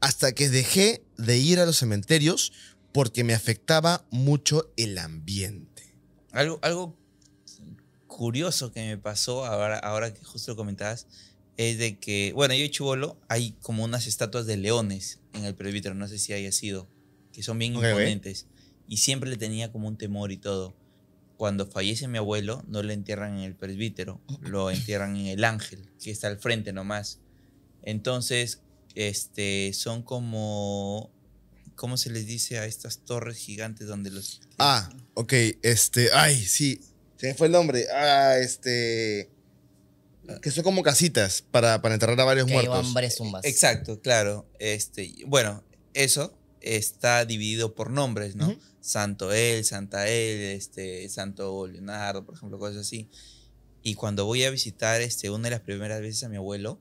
Hasta que dejé de ir a los cementerios porque me afectaba mucho el ambiente. Algo, algo curioso que me pasó ahora, ahora que justo lo comentabas es de que, bueno, yo Chubolo hay como unas estatuas de leones en el presbítero, no sé si haya sido, que son bien imponentes. Y siempre le tenía como un temor y todo. Cuando fallece mi abuelo, no le entierran en el presbítero, lo entierran en el ángel, que está al frente nomás. Entonces, este, son como ¿cómo se les dice a estas torres gigantes donde los... Ah, ok, este, ay, sí, ¿Qué fue el nombre. Ah, este. Que son como casitas para, enterrar a varios muertos. Exacto, claro. Este, bueno, eso está dividido por nombres, ¿no? Santo él, Santa él, este, Santo Leonardo, por ejemplo, cosas así. Y cuando voy a visitar este, una de las primeras veces a mi abuelo,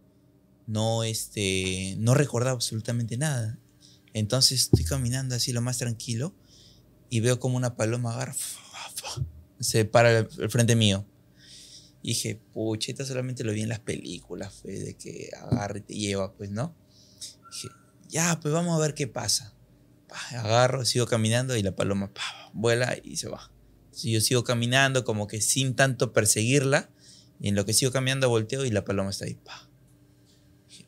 no, este, no recordaba absolutamente nada. Entonces estoy caminando así lo más tranquilo y veo como una paloma agarra se para el, frente mío. Y dije, pucheta, solamente lo vi en las películas, de que agarre y te lleva, pues, ¿no? Dije, ya, pues vamos a ver qué pasa. agarro, sigo caminando y la paloma vuela y se va. yo sigo caminando como que sin tanto perseguirla. Y en lo que sigo caminando volteo y la paloma está ahí. Pa.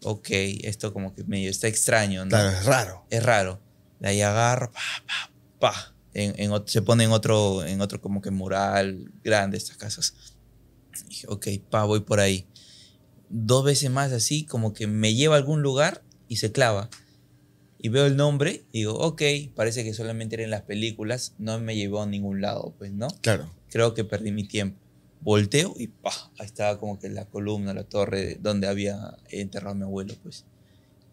ok, esto como que medio está extraño, ¿no? es raro. Es raro. De ahí agarro, pa, pa, pa en, se pone en otro, en otro como que mural grande estas casas. dije, ok, pa, voy por ahí. Dos veces más así, como que me lleva a algún lugar y se clava. Y veo el nombre y digo, ok, parece que solamente eran las películas, no me llevó a ningún lado, pues, ¿no? Claro. Creo que perdí mi tiempo. Volteo y pa, ahí estaba como que la columna, la torre donde había enterrado a mi abuelo, pues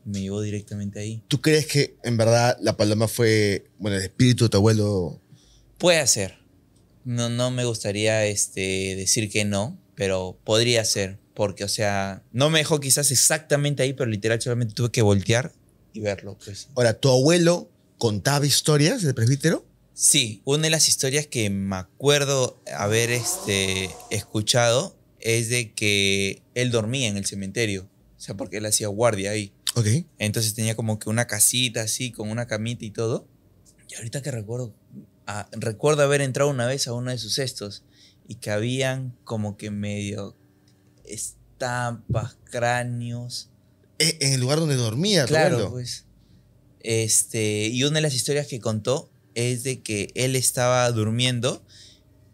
me llevó directamente ahí. ¿Tú crees que en verdad la paloma fue, bueno, el espíritu de tu abuelo? Puede ser. No, no me gustaría este, decir que no, pero podría ser. Porque, o sea, no me dejó quizás exactamente ahí, pero literal solamente tuve que voltear y verlo. Pues. Ahora, ¿tu abuelo contaba historias del presbítero? Sí, una de las historias que me acuerdo haber este, escuchado es de que él dormía en el cementerio. O sea, porque él hacía guardia ahí. Entonces tenía como que una casita así, con una camita y todo. Y ahorita que recuerdo, ah, recuerdo haber entrado una vez a uno de sus cestos y que habían como que medio estampas, cráneos. E, en el lugar donde dormía, claro. Pues, este, y una de las historias que contó es de que él estaba durmiendo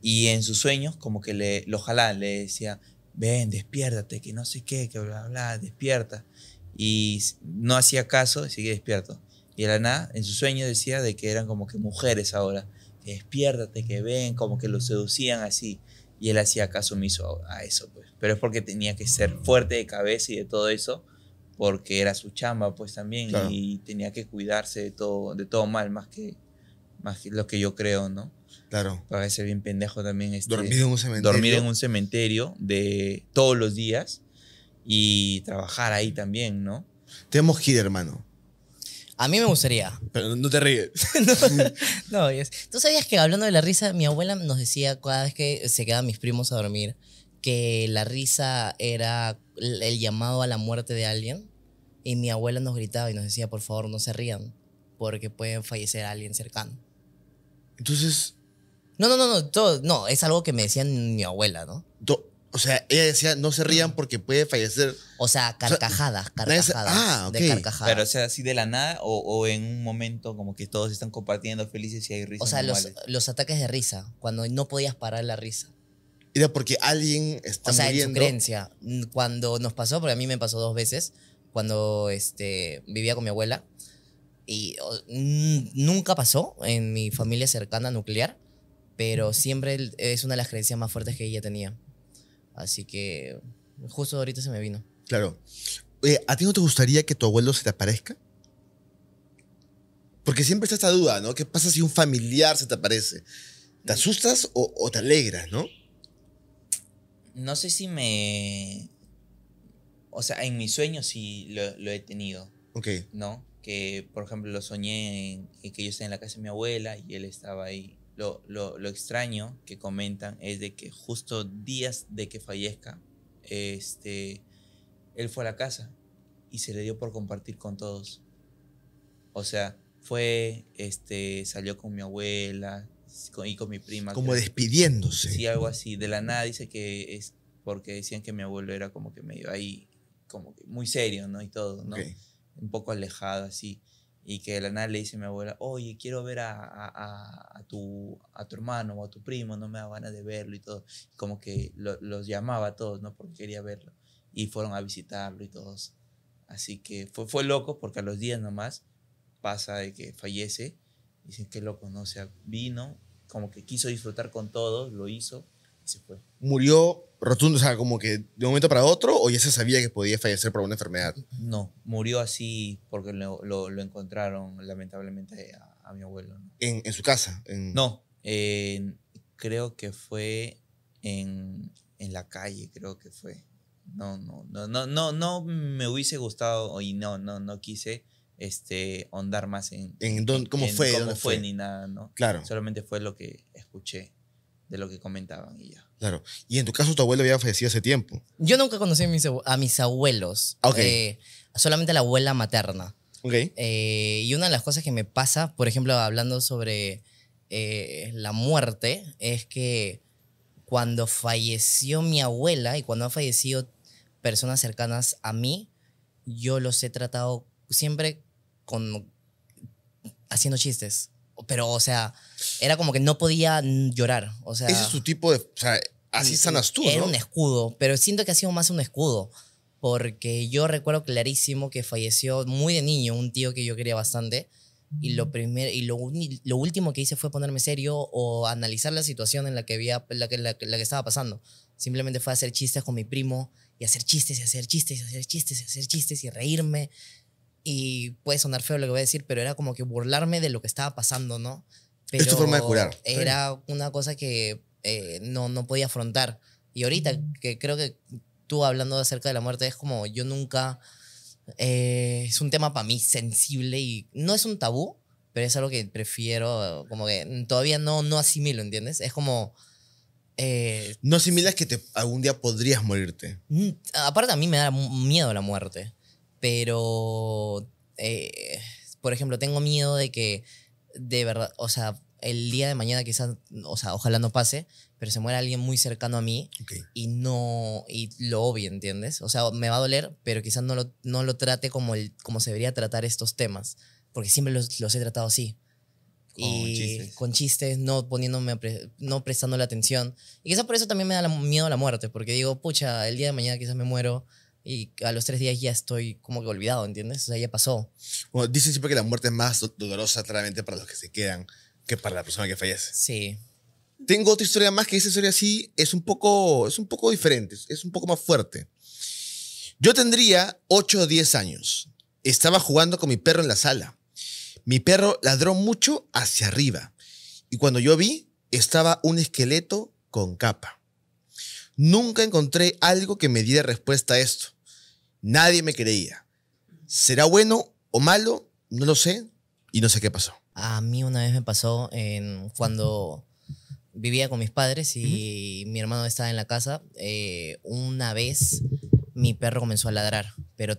y en sus sueños como que le, lo jalaba, le decía, ven, despiértate, que no sé qué, que bla, bla, despierta y no hacía caso y seguía despierto. Y él nada, en su sueño decía de que eran como que mujeres ahora, que despiértate, que ven, como que lo seducían así. Y él hacía caso omiso a, eso, pues. Pero es porque tenía que ser fuerte de cabeza y de todo eso, porque era su chamba, pues también, y tenía que cuidarse de todo, de todo mal, más que, más lo que yo creo, ¿no? Claro. Para ser bien pendejo también. Este, dormir en un cementerio. Dormir en un cementerio de todos los días y trabajar ahí también, ¿no? Tenemos que ir, hermano. A mí me gustaría. Pero no te ríes. no, no, tú sabías que hablando de la risa, mi abuela nos decía cada vez que se quedaban mis primos a dormir que la risa era el llamado a la muerte de alguien. Y mi abuela nos gritaba y nos decía, por favor, no se rían, porque pueden fallecer alguien cercano. Entonces... No, no, no, no, no, es algo que me decía mi abuela, ¿no? O sea, ella decía, no se rían porque puede fallecer. O sea, carcajadas, carcajadas. Ah, Pero, o sea, así de la nada o, en un momento como que todos están compartiendo felices y hay risa. O sea, los, ataques de risa, cuando no podías parar la risa. Era porque alguien está O sea, en creencia. Cuando nos pasó, porque a mí me pasó dos veces, cuando este, vivía con mi abuela, y nunca pasó en mi familia cercana nuclear, pero siempre es una de las creencias más fuertes que ella tenía Así que justo ahorita se me vino. Claro. Eh, ¿A ti no te gustaría que tu abuelo se te aparezca? Porque siempre está esta duda, ¿no? ¿Qué pasa si un familiar se te aparece? ¿Te asustas o, te alegras, no? No sé si me... O sea, en mis sueños sí lo, he tenido. Ok. ¿No? Que, por ejemplo, lo soñé en, en que yo estaba en la casa de mi abuela y él estaba ahí lo, extraño que comentan es de que justo días de que fallezca, este, él fue a la casa y se le dio por compartir con todos. O sea, fue, este, salió con mi abuela y con mi prima. Como despidiéndose. Sí, algo así. De la nada dice que es porque decían que mi abuelo era como que medio ahí, como muy serio, ¿no? Y todo, ¿no? Un poco alejado así y que de la nada le dice a mi abuela, oye, quiero ver a, a, a, tu, a tu hermano o a tu primo, no me da ganas de verlo y todo. Como que lo, los llamaba a todos, ¿no? Porque quería verlo. Y fueron a visitarlo y todos. Así que fue, fue loco porque a los días nomás pasa de que fallece. Dicen, qué loco, ¿no? O sea, vino, como que quiso disfrutar con todos, lo hizo ¿Murió rotundo, o sea, como que de un momento para otro o ya se sabía que podía fallecer por una enfermedad? No, murió así porque lo, encontraron lamentablemente a, mi abuelo. ¿En, su casa? No, creo que fue en, la calle, creo que fue. No, no, no, no, no, no me hubiese gustado y no, no, no quise este, ahondar más en, ¿En cómo fue, cómo fue, fue, ni nada, ¿no? Claro. Solamente fue lo que escuché de lo que comentaban y ya. Claro. Y en tu caso, tu abuelo había fallecido hace tiempo. Yo nunca conocí a mis, abuelos. ok eh, solamente a la abuela materna. ok eh, y una de las cosas que me pasa, por ejemplo, hablando sobre eh, la muerte, es que cuando falleció mi abuela y cuando han fallecido personas cercanas a mí, yo los he tratado siempre con haciendo chistes pero, o sea, era como que no podía llorar. O sea, Ese es su tipo de... O sea, así sanas tú, Era un escudo, pero siento que ha sido más un escudo. Porque yo recuerdo clarísimo que falleció muy de niño un tío que yo quería bastante. Y, lo, primer, y lo, lo último que hice fue ponerme serio o analizar la situación en la que, había, la que, la que estaba pasando. Simplemente fue hacer chistes con mi primo y hacer chistes y hacer chistes y hacer chistes y hacer chistes y reírme y puede sonar feo lo que voy a decir, pero era como que burlarme de lo que estaba pasando, ¿no? es tu forma de curar. Era una cosa que eh, no, no podía afrontar. Y ahorita, que creo que tú hablando acerca de la muerte, es como yo nunca... Eh, es un tema para mí sensible y no es un tabú, pero es algo que prefiero, como que todavía no, no asimilo, ¿entiendes? Es como... Eh, no asimilas que te, algún día podrías morirte. Mm, aparte a mí me da miedo la muerte. Pero, eh, por ejemplo, tengo miedo de que, de verdad, o sea, el día de mañana quizás, o sea, ojalá no pase, pero se muera alguien muy cercano a mí y no, y lo obvio, ¿entiendes? O sea, me va a doler, pero quizás no lo, trate como, el, como se debería tratar estos temas, porque siempre los, he tratado así. Con y chistes. con chistes, no poniéndome, no prestando la atención. Y quizás por eso también me da miedo a la muerte, porque digo, pucha, el día de mañana quizás me muero y a los tres días ya estoy como que olvidado, ¿entiendes? O sea, ya pasó. Bueno, dicen siempre que la muerte es más dolorosa claramente para los que se quedan que para la persona que fallece. Sí. Tengo otra historia más que esa historia sí es un poco, es un poco diferente, es un poco más fuerte. Yo tendría 8 o 10 años. Estaba jugando con mi perro en la sala. Mi perro ladró mucho hacia arriba. Y cuando yo vi, estaba un esqueleto con capa. Nunca encontré algo que me diera respuesta a esto. Nadie me creía. ¿Será bueno o malo? No lo sé y no sé qué pasó. A mí una vez me pasó en cuando vivía con mis padres y mi hermano estaba en la casa. Eh, una vez mi perro comenzó a ladrar, pero,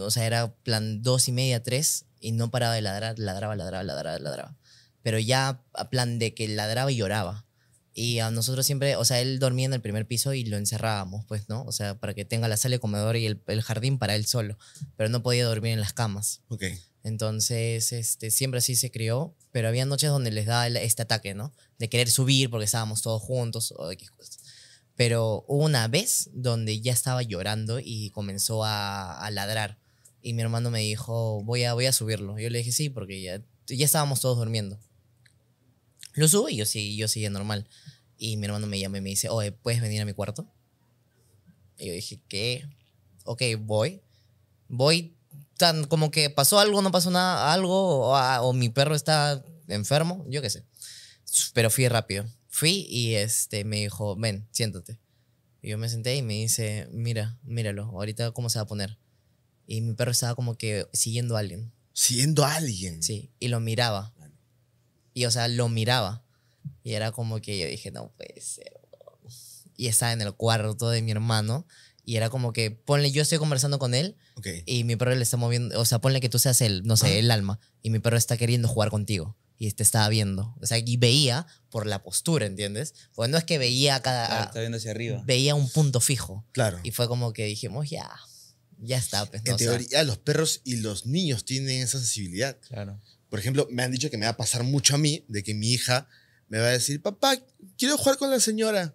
o sea, era plan dos y media, tres, y no paraba de ladrar, ladraba, ladraba, ladraba, ladraba. Pero ya a plan de que ladraba y lloraba. Y a nosotros siempre, o sea, él dormía en el primer piso y lo encerrábamos, pues, ¿no? O sea, para que tenga la sala de comedor y el, jardín para él solo, pero no podía dormir en las camas. Ok. Entonces, este, siempre así se crió, pero había noches donde les daba este ataque, ¿no? De querer subir porque estábamos todos juntos o de qué cosas. Pero hubo una vez donde ya estaba llorando y comenzó a, a, ladrar. Y mi hermano me dijo, voy a, voy a subirlo. Yo le dije, sí, porque ya, ya estábamos todos durmiendo. Lo subo y yo, sí, yo seguía normal. Y mi hermano me llama y me dice, oye, ¿puedes venir a mi cuarto? Y yo dije, ¿qué? Ok, voy. Voy tan como que pasó algo, no pasó nada, algo, o, ah, o mi perro está enfermo, yo qué sé. Pero fui rápido. Fui y este, me dijo, ven, siéntate. Y yo me senté y me dice, mira, míralo, ahorita cómo se va a poner. Y mi perro estaba como que siguiendo a alguien. Siguiendo a alguien. Sí, y lo miraba. Y o sea, lo miraba. Y era como que yo dije, no puede ser. Y estaba en el cuarto de mi hermano. Y era como que, ponle, yo estoy conversando con él. Y mi perro le está moviendo. O sea, ponle que tú seas el, no sé, el alma. Y mi perro está queriendo jugar contigo. Y te estaba viendo. O sea, y veía por la postura, ¿entiendes? Pues no es que veía cada. está viendo hacia arriba. Veía un punto fijo. Claro. Y fue como que dijimos, ya. Ya está. Pues, en teoría, los perros y los niños tienen esa sensibilidad. Claro. Por ejemplo, me han dicho que me va a pasar mucho a mí de que mi hija me va a decir, papá, quiero jugar con la señora.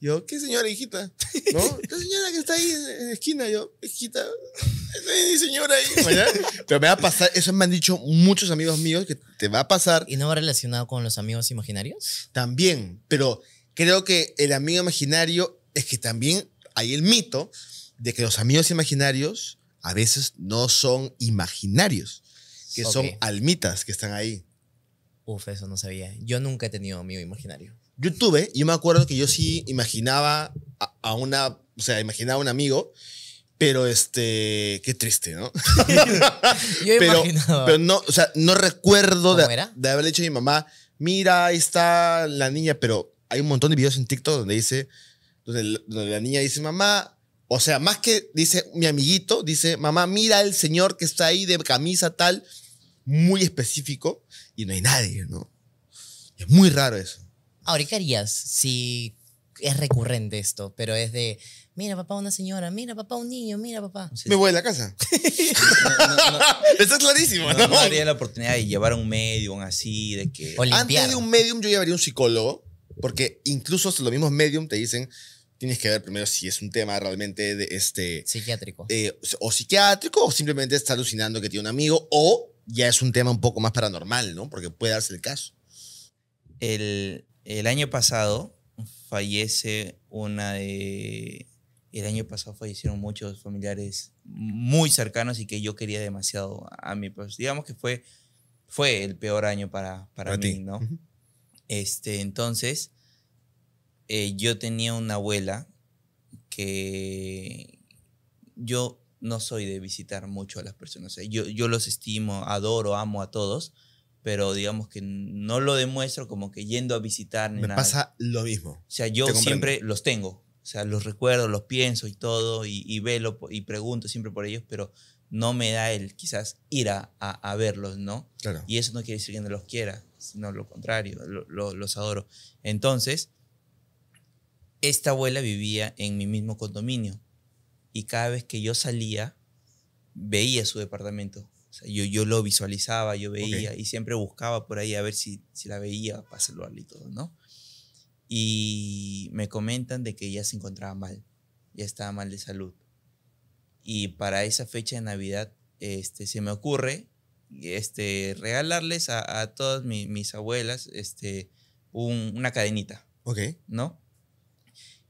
Yo, ¿qué señora, hijita? ¿No? La señora que está ahí en la esquina. Yo, hijita, es mi señora ahí. Pero me va a pasar, eso me han dicho muchos amigos míos que te va a pasar. ¿Y no va relacionado con los amigos imaginarios? También, pero creo que el amigo imaginario es que también hay el mito de que los amigos imaginarios a veces no son imaginarios que son almitas que están ahí. Uf, eso no sabía. Yo nunca he tenido amigo imaginario. Yo tuve, yo me acuerdo que yo sí imaginaba a, una, o sea, imaginaba a un amigo, pero este, qué triste, ¿no? yo pero, imaginaba. Pero no, o sea, no recuerdo de, haberle dicho a mi mamá, mira, ahí está la niña, pero hay un montón de videos en TikTok donde dice, donde, la niña dice, mamá, o sea, más que dice mi amiguito, dice, mamá, mira el señor que está ahí de camisa tal muy específico y no hay nadie, ¿no? Es muy raro eso. Ahora, ¿qué harías si es recurrente esto, pero es de, mira papá una señora, mira papá un niño, mira papá. Me voy a la casa. Eso es clarísimo. No, no, haría la oportunidad de llevar a un medium así, de que... Antes de un medium yo llevaría un psicólogo, porque incluso los mismos medium te dicen, tienes que ver primero si es un tema realmente de este... Psiquiátrico. Eh, o psiquiátrico, o simplemente está alucinando que tiene un amigo, o ya es un tema un poco más paranormal, ¿no? Porque puede darse el caso. El, año pasado fallece una de... El año pasado fallecieron muchos familiares muy cercanos y que yo quería demasiado a mí. Pues, digamos que fue, fue el peor año para, para, mí, ti. ¿no? este, entonces, eh, yo tenía una abuela que yo no soy de visitar mucho a las personas. ¿eh? yo, los estimo, adoro, amo a todos, pero digamos que no lo demuestro como que yendo a visitar Me pasa lo mismo. O sea, yo siempre los tengo. O sea, los recuerdo, los pienso y todo, y, velo y pregunto siempre por ellos, pero no me da el quizás ir a, a, verlos, ¿no? Y eso no quiere decir que no los quiera, sino lo contrario, los adoro. Entonces, esta abuela vivía en mi mismo condominio y cada vez que yo salía, veía su departamento. yo, yo lo visualizaba, yo veía y siempre buscaba por ahí a ver si, si la veía para saludarle y todo, ¿no? Y me comentan de que ella se encontraba mal, ya estaba mal de salud. Y para esa fecha de Navidad este, se me ocurre este, regalarles a, a todas mis abuelas este, una cadenita. Ok. ¿No?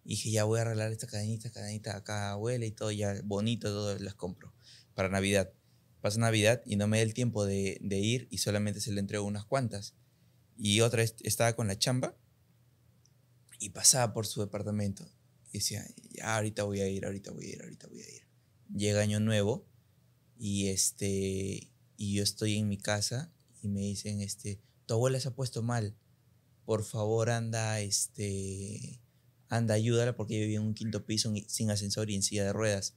Y dije, ya voy a arreglar esta cadenitas, cadenita, acá, abuela y todo, ya bonito, todo, las compro para Navidad. Pasa Navidad y no me da el tiempo de, ir y solamente se le entrego unas cuantas. Y otra vez estaba con la chamba y pasaba por su departamento. Y decía, ya, ahorita voy a ir, ahorita voy a ir, ahorita voy a ir. Llega año nuevo y, este, y yo estoy en mi casa y me dicen, este, tu abuela se ha puesto mal, por favor anda, este, anda, ayúdala porque yo vivía en un quinto piso sin ascensor y en silla de ruedas.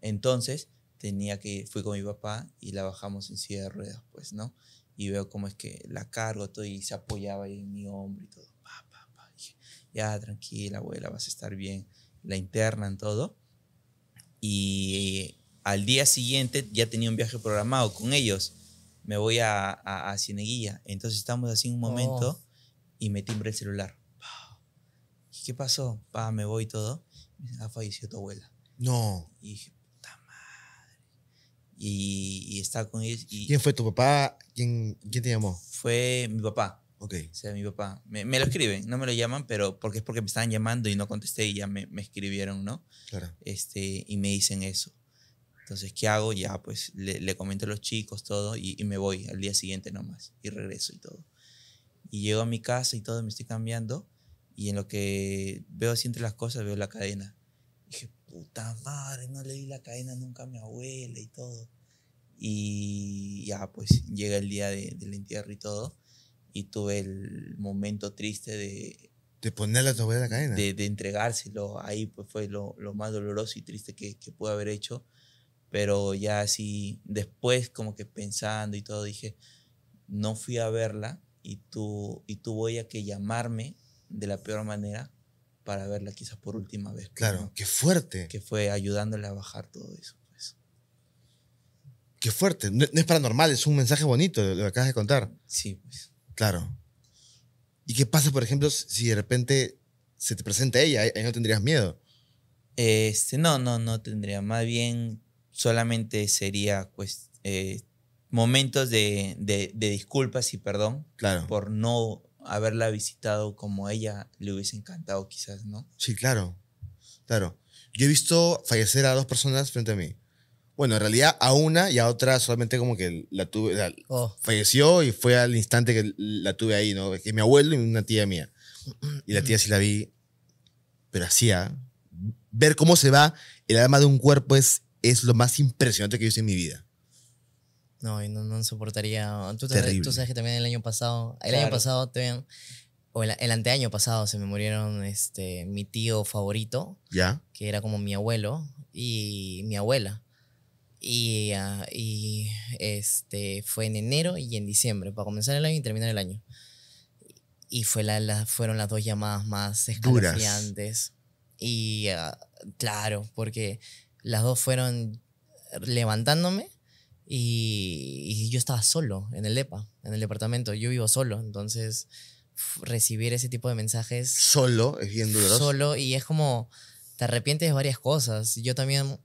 Entonces, tenía que, fui con mi papá y la bajamos en silla de ruedas, pues, ¿no? Y veo cómo es que la cargo todo y se apoyaba ahí en mi hombro y todo. Papá, ya, tranquila, abuela, vas a estar bien. La internan, todo. Y eh, al día siguiente ya tenía un viaje programado con ellos. Me voy a, a, Cieneguilla. Entonces estamos así un momento oh. y me timbre el celular. ¿qué pasó? Pa, me voy todo. Ha ah, fallecido tu abuela. No. Y dije, puta madre. Y, estaba con ellos. Y ¿Quién fue tu papá? ¿Quién, te llamó? Fue mi papá. Ok. O sea, mi papá. Me, me, lo escriben, no me lo llaman, pero porque es porque me estaban llamando y no contesté y ya me, me escribieron, ¿no? Claro. Este, y me dicen eso. Entonces, ¿qué hago? Ya, pues le, le comento a los chicos todo y, y, me voy al día siguiente nomás y regreso y todo. Y llego a mi casa y todo, me estoy cambiando y en lo que veo así entre las cosas, veo la cadena. dije, puta madre, no le di la cadena nunca a mi abuela y todo. Y ya, pues llega el día del entierro y todo. Y tuve el momento triste de. De ponerle a tu abuela la cadena. De, de entregárselo. Ahí pues fue lo, lo más doloroso y triste que, que pude haber hecho pero ya así después como que pensando y todo dije no fui a verla y tú y tuvo ella que llamarme de la peor manera para verla quizás por última vez. Pues, claro, qué fuerte. Que fue ayudándole a bajar todo eso. Pues. Qué fuerte. No, es paranormal, es un mensaje bonito lo que acabas de contar. Sí, pues. Claro. ¿Y qué pasa, por ejemplo, si de repente se te presenta ella? Ahí no tendrías miedo. Este, no, no, no tendría. Más bien solamente sería pues, eh, momentos de, de, de disculpas y perdón claro. por no haberla visitado como ella le hubiese encantado quizás, ¿no? Sí, claro, claro. Yo he visto fallecer a dos personas frente a mí. Bueno, en realidad a una y a otra solamente como que la tuve, oh. falleció y fue al instante que la tuve ahí, ¿no? Que mi abuelo y una tía mía. Y la tía sí la vi, pero hacía, ¿ah? ver cómo se va el alma de un cuerpo es, es lo más impresionante que he visto en mi vida. No, no, soportaría. ¿Tú, sabes que también el año pasado, el año pasado o el, anteaño pasado, se me murieron este, mi tío favorito, ¿Ya? que era como mi abuelo, y mi abuela. Y, ah, y este, fue en enero y en diciembre, para comenzar el año y terminar el año. Y fue la, fueron las dos llamadas más escalofriantes. Y ah, claro, porque las dos fueron levantándome y, yo estaba solo en el EPA, en el departamento. Yo vivo solo, entonces recibir ese tipo de mensajes. Solo, es bien duro. Solo, y es como te arrepientes de varias cosas. Yo también,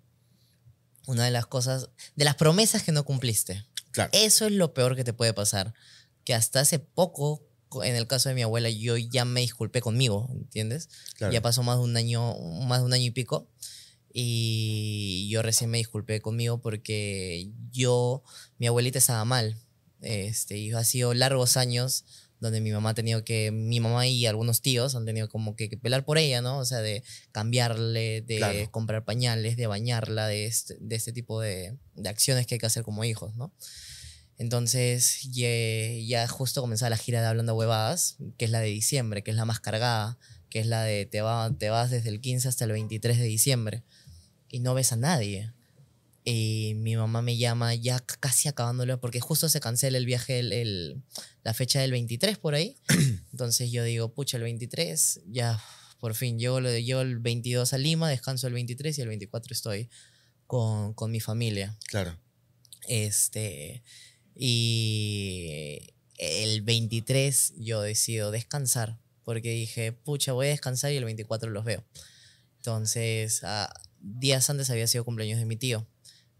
una de las cosas, de las promesas que no cumpliste. Claro. Eso es lo peor que te puede pasar. Que hasta hace poco, en el caso de mi abuela, yo ya me disculpé conmigo, ¿entiendes? Ya pasó más de un año, más de un año y pico. Y yo recién me disculpé conmigo porque yo, mi abuelita estaba mal. Este, y ha sido largos años donde mi mamá ha tenido que, mi mamá y algunos tíos han tenido como que, pelar por ella, ¿no? O sea, de cambiarle, de comprar pañales, de bañarla, de este, de este tipo de, de, acciones que hay que hacer como hijos, ¿no? Entonces ya, justo comenzaba la gira de Hablando Huevadas, que es la de diciembre, que es la más cargada, que es la de te, te vas desde el 15 hasta el 23 de diciembre y no ves a nadie. Y mi mamá me llama ya casi acabándolo, porque justo se cancela el viaje, la fecha del 23 por ahí. Entonces yo digo, pucha, el 23, ya por fin, yo, el 22 a Lima, descanso el 23 y el 24 estoy con, con mi familia. Claro. Este, y el 23 yo decido descansar, porque dije, pucha, voy a descansar y el 24 los veo. Entonces, ah, días antes había sido cumpleaños de mi tío.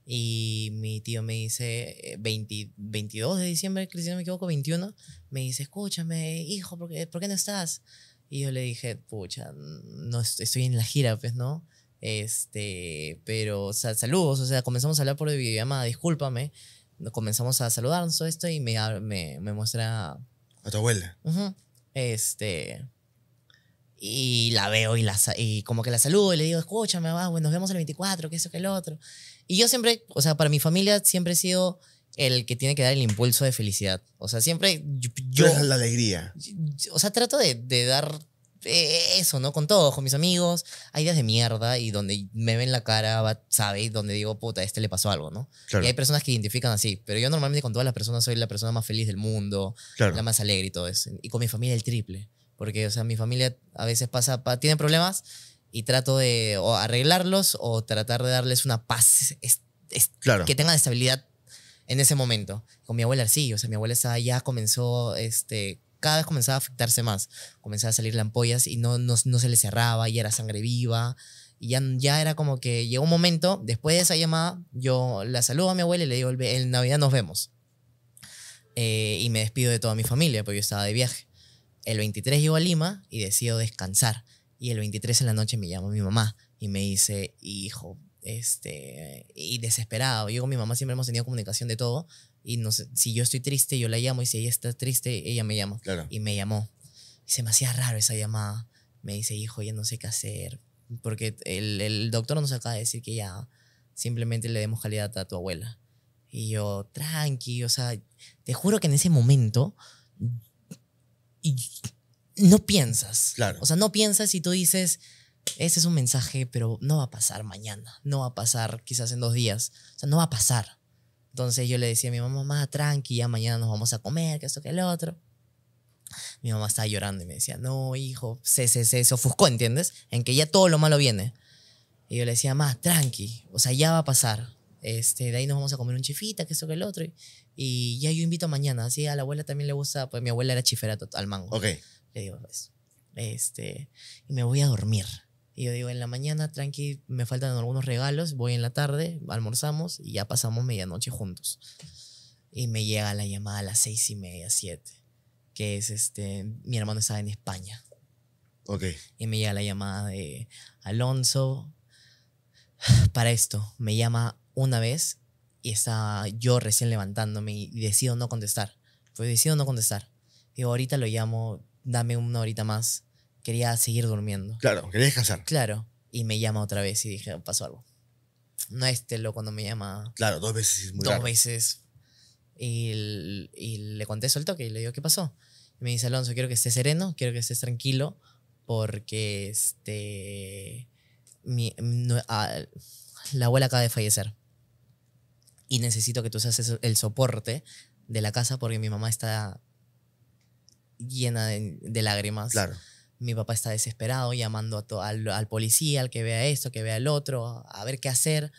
Y mi tío me dice, 22 eh, de diciembre, si no me equivoco, 21, me dice, escúchame, hijo, ¿por qué, ¿por qué no estás? Y yo le dije, pucha, no estoy en la gira, pues, ¿no? Este, pero, o sea, saludos, o sea, comenzamos a hablar por videollamada, discúlpame. Comenzamos a saludarnos todo esto y me, me, muestra... A tu abuela. este, y la veo y, la, y como que la saludo y le digo, escúchame, va, bueno, nos vemos el 24, que eso, que el otro. Y yo siempre, o sea, para mi familia siempre he sido el que tiene que dar el impulso de felicidad. O sea, siempre yo... la alegría. O sea, trato de, de dar eso, ¿no? Con todos, con mis amigos. Hay días de mierda y donde me ven la cara, ¿sabes? Donde digo, puta, a este le pasó algo, ¿no? Y hay personas que identifican así. Pero yo normalmente con todas las personas soy la persona más feliz del mundo, la más alegre y todo eso. Y con mi familia el triple. Porque, o sea, mi familia a veces pasa, tiene problemas y trato de arreglarlos o tratar de darles una paz que tengan estabilidad en ese momento. Con mi abuela sí, o sea, mi abuela ya comenzó, este, cada vez comenzaba a afectarse más, comenzaba a salir ampollas y no, no, se le cerraba y era sangre viva. Y ya, ya era como que llegó un momento, después de esa llamada, yo la saludo a mi abuela y le digo, en Navidad nos vemos. Eh, y me despido de toda mi familia, porque yo estaba de viaje. El 23 llego a Lima y decido descansar. Y el 23 en la noche me llama mi mamá y me dice, hijo, este, y desesperado. Yo con mi mamá siempre hemos tenido comunicación de todo. Y no sé, si yo estoy triste, yo la llamo. Y si ella está triste, ella me llama. Claro. Y me llamó. Y se me hacía raro esa llamada. Me dice, hijo, ya no sé qué hacer. Porque el, el doctor nos acaba de decir que ya simplemente le demos calidad a tu abuela. Y yo, tranqui, o sea, te juro que en ese momento no piensas. O sea, no piensas y tú dices, ese es un mensaje, pero no va a pasar mañana, no va a pasar quizás en dos días, o sea, no va a pasar. Entonces yo le decía a mi mamá, mamá, tranqui, ya mañana nos vamos a comer, que esto, que el otro. Mi mamá estaba llorando y me decía, no, hijo, se, se, se, se ofuscó, ¿entiendes? En que ya todo lo malo viene. Y yo le decía, más tranqui, o sea, ya va a pasar. Este, de ahí nos vamos a comer un chifita, que esto, que el otro. Y y ya yo invito mañana, así a la abuela también le gusta, pues mi abuela era chifera total, mango. Ok. Le digo, pues, este, y me voy a dormir. Y yo digo, en la mañana, tranqui, me faltan algunos regalos, voy en la tarde, almorzamos y ya pasamos medianoche juntos. Y me llega la llamada a las seis y media, siete, que es este, mi hermano estaba en España. Ok. Y me llega la llamada de Alonso, para esto, me llama una vez y está yo recién levantándome y decido no contestar. Pues decido no contestar. Digo, ahorita lo llamo, dame una horita más. Quería seguir durmiendo. Claro, quería descansar. Claro. Y me llama otra vez y dije, pasó algo. No este lo cuando me llama. Claro, dos veces es muy Dos veces. Y, y, le contesto el toque y le digo, ¿qué pasó? Y me dice, Alonso, quiero que estés sereno, quiero que estés tranquilo, porque este. Mi, ah, la abuela acaba de fallecer y necesito que tú seas el soporte de la casa porque mi mamá está llena de, lágrimas. Claro. Mi papá está desesperado llamando a al, al, policía, al que vea esto, que vea el otro, a ver qué hacer.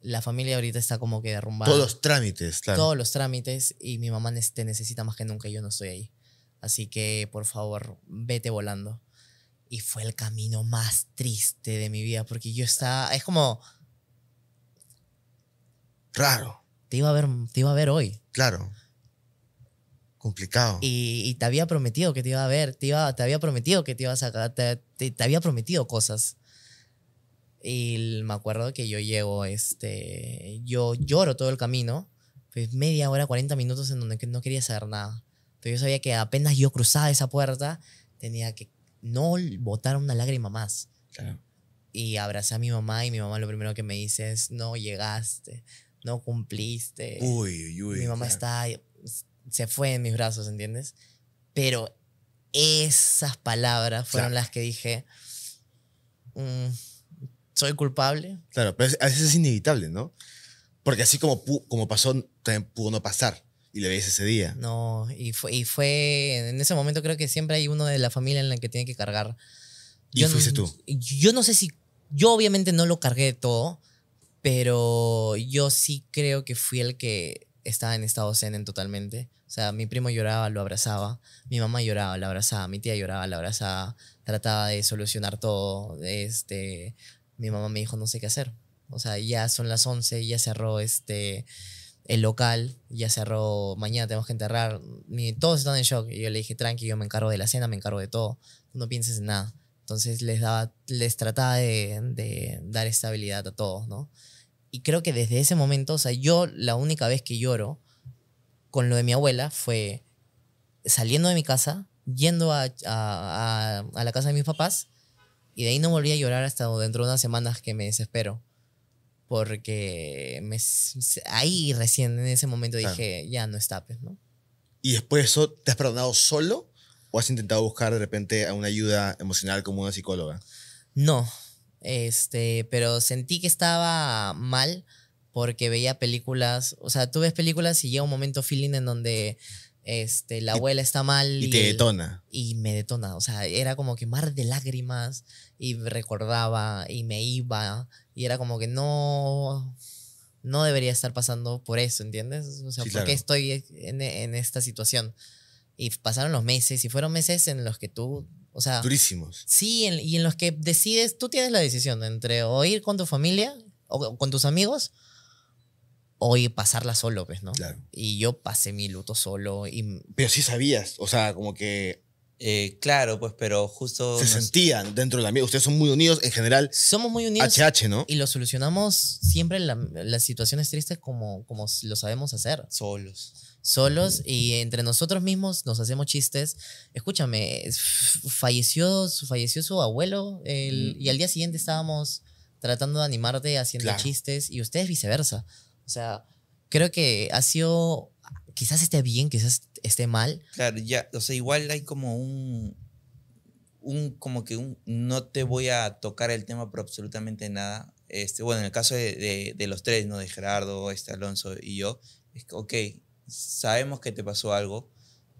La familia ahorita está como que derrumbada. Todos los trámites, claro. Todos los trámites y mi mamá te necesita más que nunca y yo no estoy ahí. Así que, por favor, vete volando. Y fue el camino más triste de mi vida porque yo estaba, es como, Raro. Te iba a ver, te iba a ver hoy. Claro. Complicado. Y, te había prometido que te iba a ver, te, iba, te había prometido que te ibas a... Te, te, había prometido cosas. Y me acuerdo que yo llego, este, yo lloro todo el camino, pues media hora, 40 minutos en donde no quería saber nada. Pero yo sabía que apenas yo cruzaba esa puerta, tenía que no botar una lágrima más. Claro. Y abracé a mi mamá y mi mamá lo primero que me dice es, no llegaste, no cumpliste. Uy, uy, uy. Mi mamá está, se fue en mis brazos, ¿entiendes? Pero esas palabras fueron las que dije, mm, soy culpable. Claro, pero a veces es inevitable, ¿no? Porque así como, como pasó, también pudo no pasar. Y le veis ese día. No, y fue, y fue, en ese momento creo que siempre hay uno de la familia en la que tiene que cargar. ¿Y fuiste tú? Yo no sé si, yo obviamente no lo cargué todo, pero yo sí creo que fui el que estaba en estado zen en totalmente. O sea, mi primo lloraba, lo abrazaba, mi mamá lloraba, la abrazaba, mi tía lloraba, la abrazaba, trataba de solucionar todo. Este, mi mamá me dijo, no sé qué hacer. O sea, ya son las 11, ya cerró este el local, ya cerró, mañana tenemos que enterrar, todos están en shock. Y yo le dije, tranqui, yo me encargo de la cena, me encargo de todo, no pienses en nada. Entonces les, daba, les trataba de, dar estabilidad a todos, ¿no? Y creo que desde ese momento, o sea, yo la única vez que lloro con lo de mi abuela fue saliendo de mi casa, yendo a, la casa de mis papás, y de ahí no volví a llorar hasta dentro de unas semanas que me desespero. Porque me, ahí recién en ese momento dije, ya no está, pues", ¿no? ¿Y después eso te has perdonado solo? ¿O has intentado buscar de repente una ayuda emocional como una psicóloga? No, este, pero sentí que estaba mal porque veía películas, o sea, tú ves películas y llega un momento feeling en donde este, la abuela está mal. Y, te detona. Y me detona, o sea, era como que mar de lágrimas y recordaba y me iba y era como que no, no debería estar pasando por eso, ¿entiendes? O sea, ¿por qué estoy en, en esta situación? Y pasaron los meses y fueron meses en los que tú, o sea... Durísimos. Sí, y en los que decides, tú tienes la decisión entre o ir con tu familia o, con tus amigos o ir pasarla solo, pues, ¿no? Claro. Y yo pasé mi luto solo y... Pero sí sabías, o sea, como que eh, claro, pues, pero justo. Se sentían dentro de la mía. Ustedes son muy unidos en general. Somos muy unidos. HH, ¿no? Y lo solucionamos siempre en las situaciones tristes como, como lo sabemos hacer. Solos solos y entre nosotros mismos nos hacemos chistes. Escúchame, falleció, falleció su abuelo mm. y al día siguiente estábamos tratando de animarte haciendo chistes y ustedes viceversa. O sea, creo que ha sido, quizás esté bien, quizás esté mal. Claro, ya, o sea, igual hay como un, un como que un, no te voy a tocar el tema por absolutamente nada. Este, bueno, en el caso de, los tres, ¿no? De Gerardo, este Alonso y yo, es que, ok, sabemos que te pasó algo,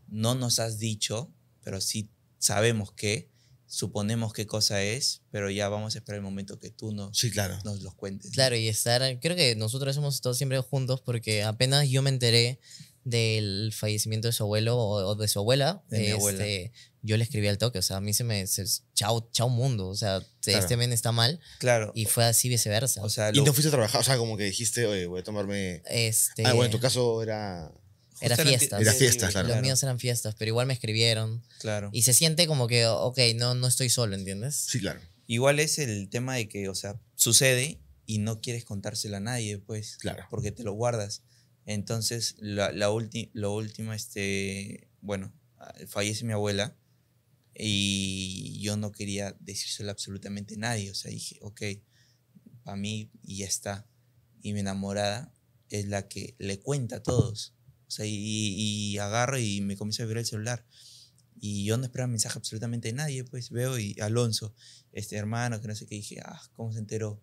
no nos has dicho, pero sí sabemos que, suponemos qué cosa es, pero ya vamos a esperar el momento que tú nos, lo nos los cuentes. Claro, y estar, creo que nosotros hemos estado siempre juntos porque apenas yo me enteré del fallecimiento de su abuelo o, de su abuela, este, yo le escribí al toque, o sea, a mí se me, chao, chao mundo, o sea, este men está mal. Claro. Y fue así viceversa. y no fuiste a trabajar, o sea, como que dijiste, oye, voy a tomarme... Este, ah, bueno, en tu caso era... Era fiestas. Era fiestas, claro. Los míos eran fiestas, pero igual me escribieron. Claro. Y se siente como que, ok, no, no estoy solo, ¿entiendes? Sí, claro. Igual es el tema de que, o sea, sucede y no quieres contárselo a nadie, pues. Claro. Porque te lo guardas. Entonces, la, la, este, bueno, ah, fallece mi abuela y yo no quería decírselo absolutamente a nadie. O sea, dije, ok, para mí y ya está. Y mi enamorada es la que le cuenta a todos. O sea, y, y agarro y me comienza a ver el celular. Y yo no esperaba mensaje absolutamente de nadie, pues veo y Alonso, este hermano que no sé qué, dije, ah, ¿cómo se enteró?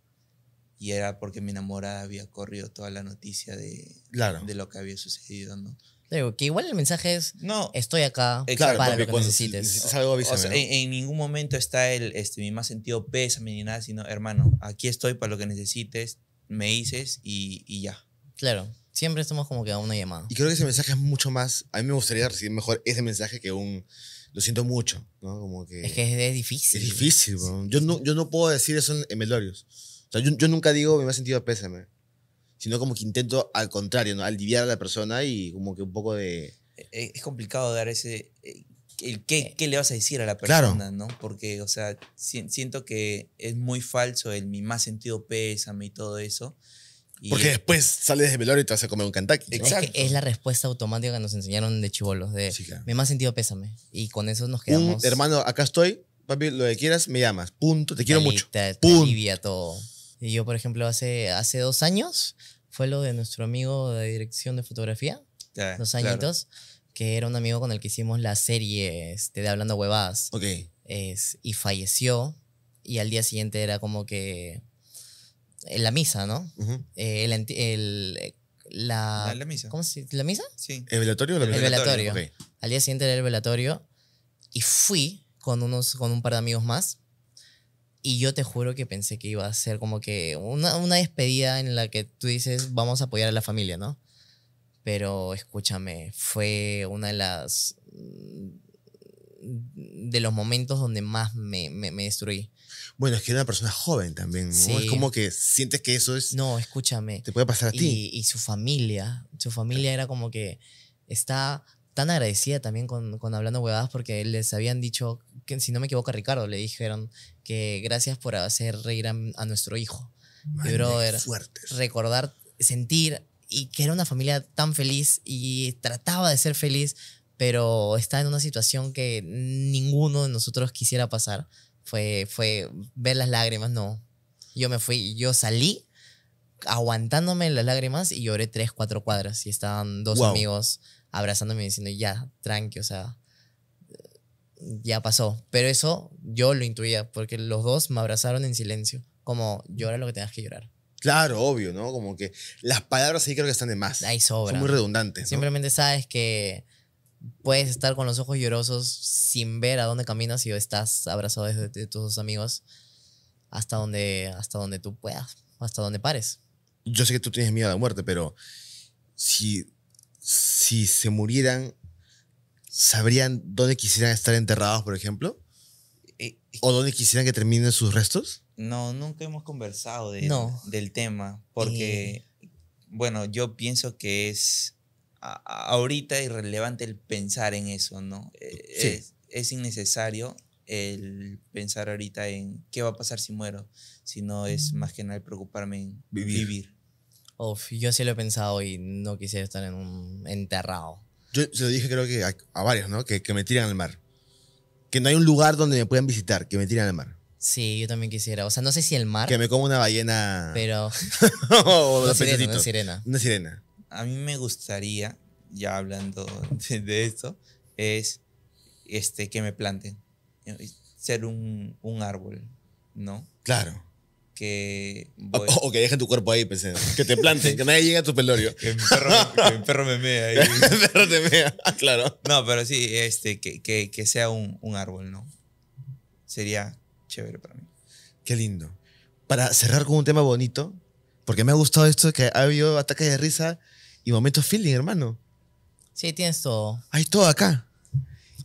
y era porque mi enamorada había corrido toda la noticia de, claro. de lo que había sucedido, ¿no? Digo, que igual el mensaje es, no, estoy acá para lo que necesites. algo, en, ningún momento está el, este, mi más sentido pésame ni nada, sino, hermano, aquí estoy para lo que necesites, me dices y, y ya. Claro, siempre estamos como que a una llamada. Y creo que ese mensaje es mucho más, a mí me gustaría recibir mejor ese mensaje que un, lo siento mucho, ¿no? Como que... Es que es, difícil. Es difícil, yo, no, yo no puedo decir eso en, en o sea, yo, yo nunca digo me más sentido pésame, sino como que intento al contrario, ¿no? aliviar a la persona y como que un poco de... E, e, es, complicado dar ese... E, el qué, qué, le vas a decir a la persona, ¿no? Porque, o sea, siento que es muy falso el mi más sentido pésame y todo eso. Porque después sales de velorio y te vas a comer un Kentucky. Exacto. Es, la respuesta automática que nos enseñaron de chivolos, de mi más sentido pésame. Y con eso nos quedamos. hermano, acá estoy, papi, lo que quieras, me llamas. Punto, te quiero mucho. te alivia todo. Y yo, por ejemplo, hace, hace dos años fue lo de nuestro amigo de dirección de fotografía, ah, dos añitos, que era un amigo con el que hicimos la serie este, de Hablando Huevadas. Ok. Es, y falleció y al día siguiente era como que en la misa, ¿no? Eh, el, el, la, la, misa. ¿Cómo se ¿La misa? Sí. ¿El velatorio o El velatorio. Al día siguiente era el velatorio y fui con, unos, con un par de amigos más y yo te juro que pensé que iba a ser como que una, una despedida en la que tú dices, vamos a apoyar a la familia, ¿no? Pero escúchame, fue una de las mm, de los momentos donde más me, me, destruí. Bueno, es que era una persona joven también, ¿no? Es como que sientes que eso es... No, escúchame. Te puede pasar a ti. Y su familia, su familia era como que está tan agradecida también con, con Hablando Huevadas porque les habían dicho, que, si no me equivoco, a Ricardo le dijeron, que gracias por hacer reír a, nuestro hijo. mi brother, recordar, sentir y que era una familia tan feliz y trataba de ser feliz, pero está en una situación que ninguno de nosotros quisiera pasar. Fue, fue ver las lágrimas, no. Yo me fui, yo salí aguantándome las lágrimas y lloré tres, cuatro cuadras y estaban dos amigos abrazándome y diciendo, ya, tranqui, o sea, ya pasó. Pero eso yo lo intuía, porque los dos me abrazaron en silencio, como llora lo que tengas que llorar. Claro, obvio, ¿no? Como que las palabras ahí creo que están de más. Ahí sobra. Son muy redundantes. Simplemente sabes que puedes estar con los ojos llorosos sin ver a dónde caminas y estás abrazado desde tus amigos hasta donde, hasta donde tú puedas, hasta donde pares. Yo sé que tú tienes miedo a la muerte, pero si, si se murieran sabrían dónde quisieran estar enterrados, por ejemplo? Eh, ¿O dónde quisieran que terminen sus restos? No, nunca hemos conversado de, del tema, porque, bueno, yo pienso que es ahorita irrelevante el pensar en eso, ¿no? Eh, es, innecesario el pensar ahorita en qué va a pasar si muero, sino es más que nada preocuparme en vivir. vivir. yo sí lo he pensado y no quisiera estar en un enterrado. Yo se lo dije creo que a, varios, ¿no? Que, me tiran al mar. Que no hay un lugar donde me puedan visitar, que me tiran al mar. Sí, yo también quisiera. O sea, no sé si el mar. Que me coma una ballena. Pero. o una, sirena, una sirena. A mí me gustaría, ya hablando de, esto, es este, que me planten. Ser un, un árbol, ¿no? Claro que... O, que dejen tu cuerpo ahí, pensé. Que te planten, que nadie llegue a tu pelorio. que, mi perro me, perro mea. Ahí. perro te mea, ah, claro. No, pero sí, este, que, sea un, árbol, ¿no? Sería chévere para mí. Qué lindo. Para cerrar con un tema bonito, porque me ha gustado esto, que ha habido ataques de risa y momentos feeling, hermano. Sí, tienes todo. Hay todo acá.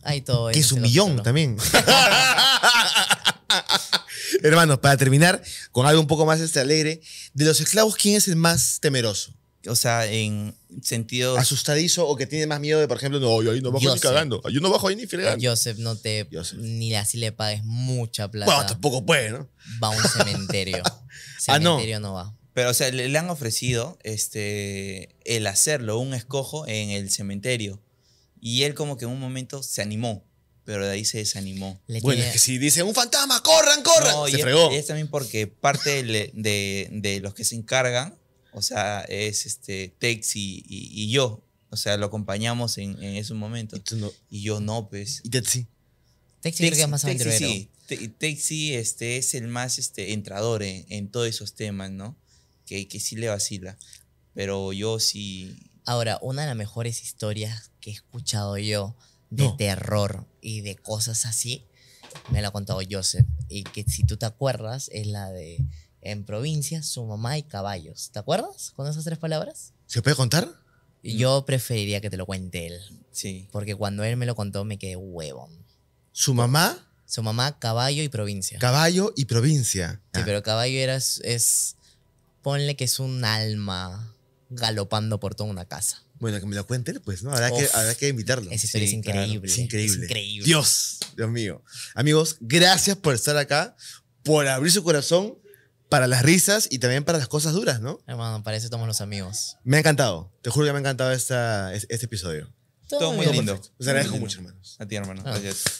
Hay todo. Que es un millón también. Hermanos, para terminar con algo un poco más este alegre, de los esclavos, ¿quién es el más temeroso? O sea, en sentido... Asustadizo o que tiene más miedo de, por ejemplo, no, yo ahí no bajo ni cagando. Yo no bajo ahí ni fregando. Joseph no te... Ni así le pagues mucha plata. Bueno, tampoco puede, ¿no? Va a un cementerio. ah, no. Pero, o sea, le, le, han ofrecido este, el hacerlo, un escojo en el cementerio. Y él como que en un momento se animó pero de ahí se desanimó. bueno, es que si dice un fantasma, corran, corran, se y fregó. Es, también porque parte de, de, los que se encargan, o sea, es este Tex y, yo. O sea, lo acompañamos en, en esos momentos. Y, yo no, pues. Y Texi. Texi es Sí. este, es el más este, entrador en, en todos esos temas, ¿no? Que, que sí le vacila. Pero yo sí. Ahora, una de las mejores historias que he escuchado yo de terror y de cosas así, me lo ha contado Joseph. Y que si tú te acuerdas, es la de en provincia, su mamá y caballos. ¿Te acuerdas con esas tres palabras? ¿Se puede contar? Yo preferiría que te lo cuente él. Sí. Porque cuando él me lo contó me quedé huevón. ¿Su mamá? Su mamá, caballo y provincia. Caballo y provincia. Sí, ah. pero caballo era, es, ponle que es un alma galopando por toda una casa. Bueno, que me lo cuente, pues, ¿no? Habrá, que, que invitarlo. Esa historia es, increíble, es, increíble, increíble. Dios, Dios mío. Amigos, gracias por estar acá, por abrir su corazón para las risas y también para las cosas duras, ¿no? Hermano, para eso estamos los amigos. Me ha encantado. Te juro que me ha encantado esta, este, episodio. Todo, muy lindo. Perfecto. Os agradezco mucho, hermanos. A ti, hermano. Ah. Gracias.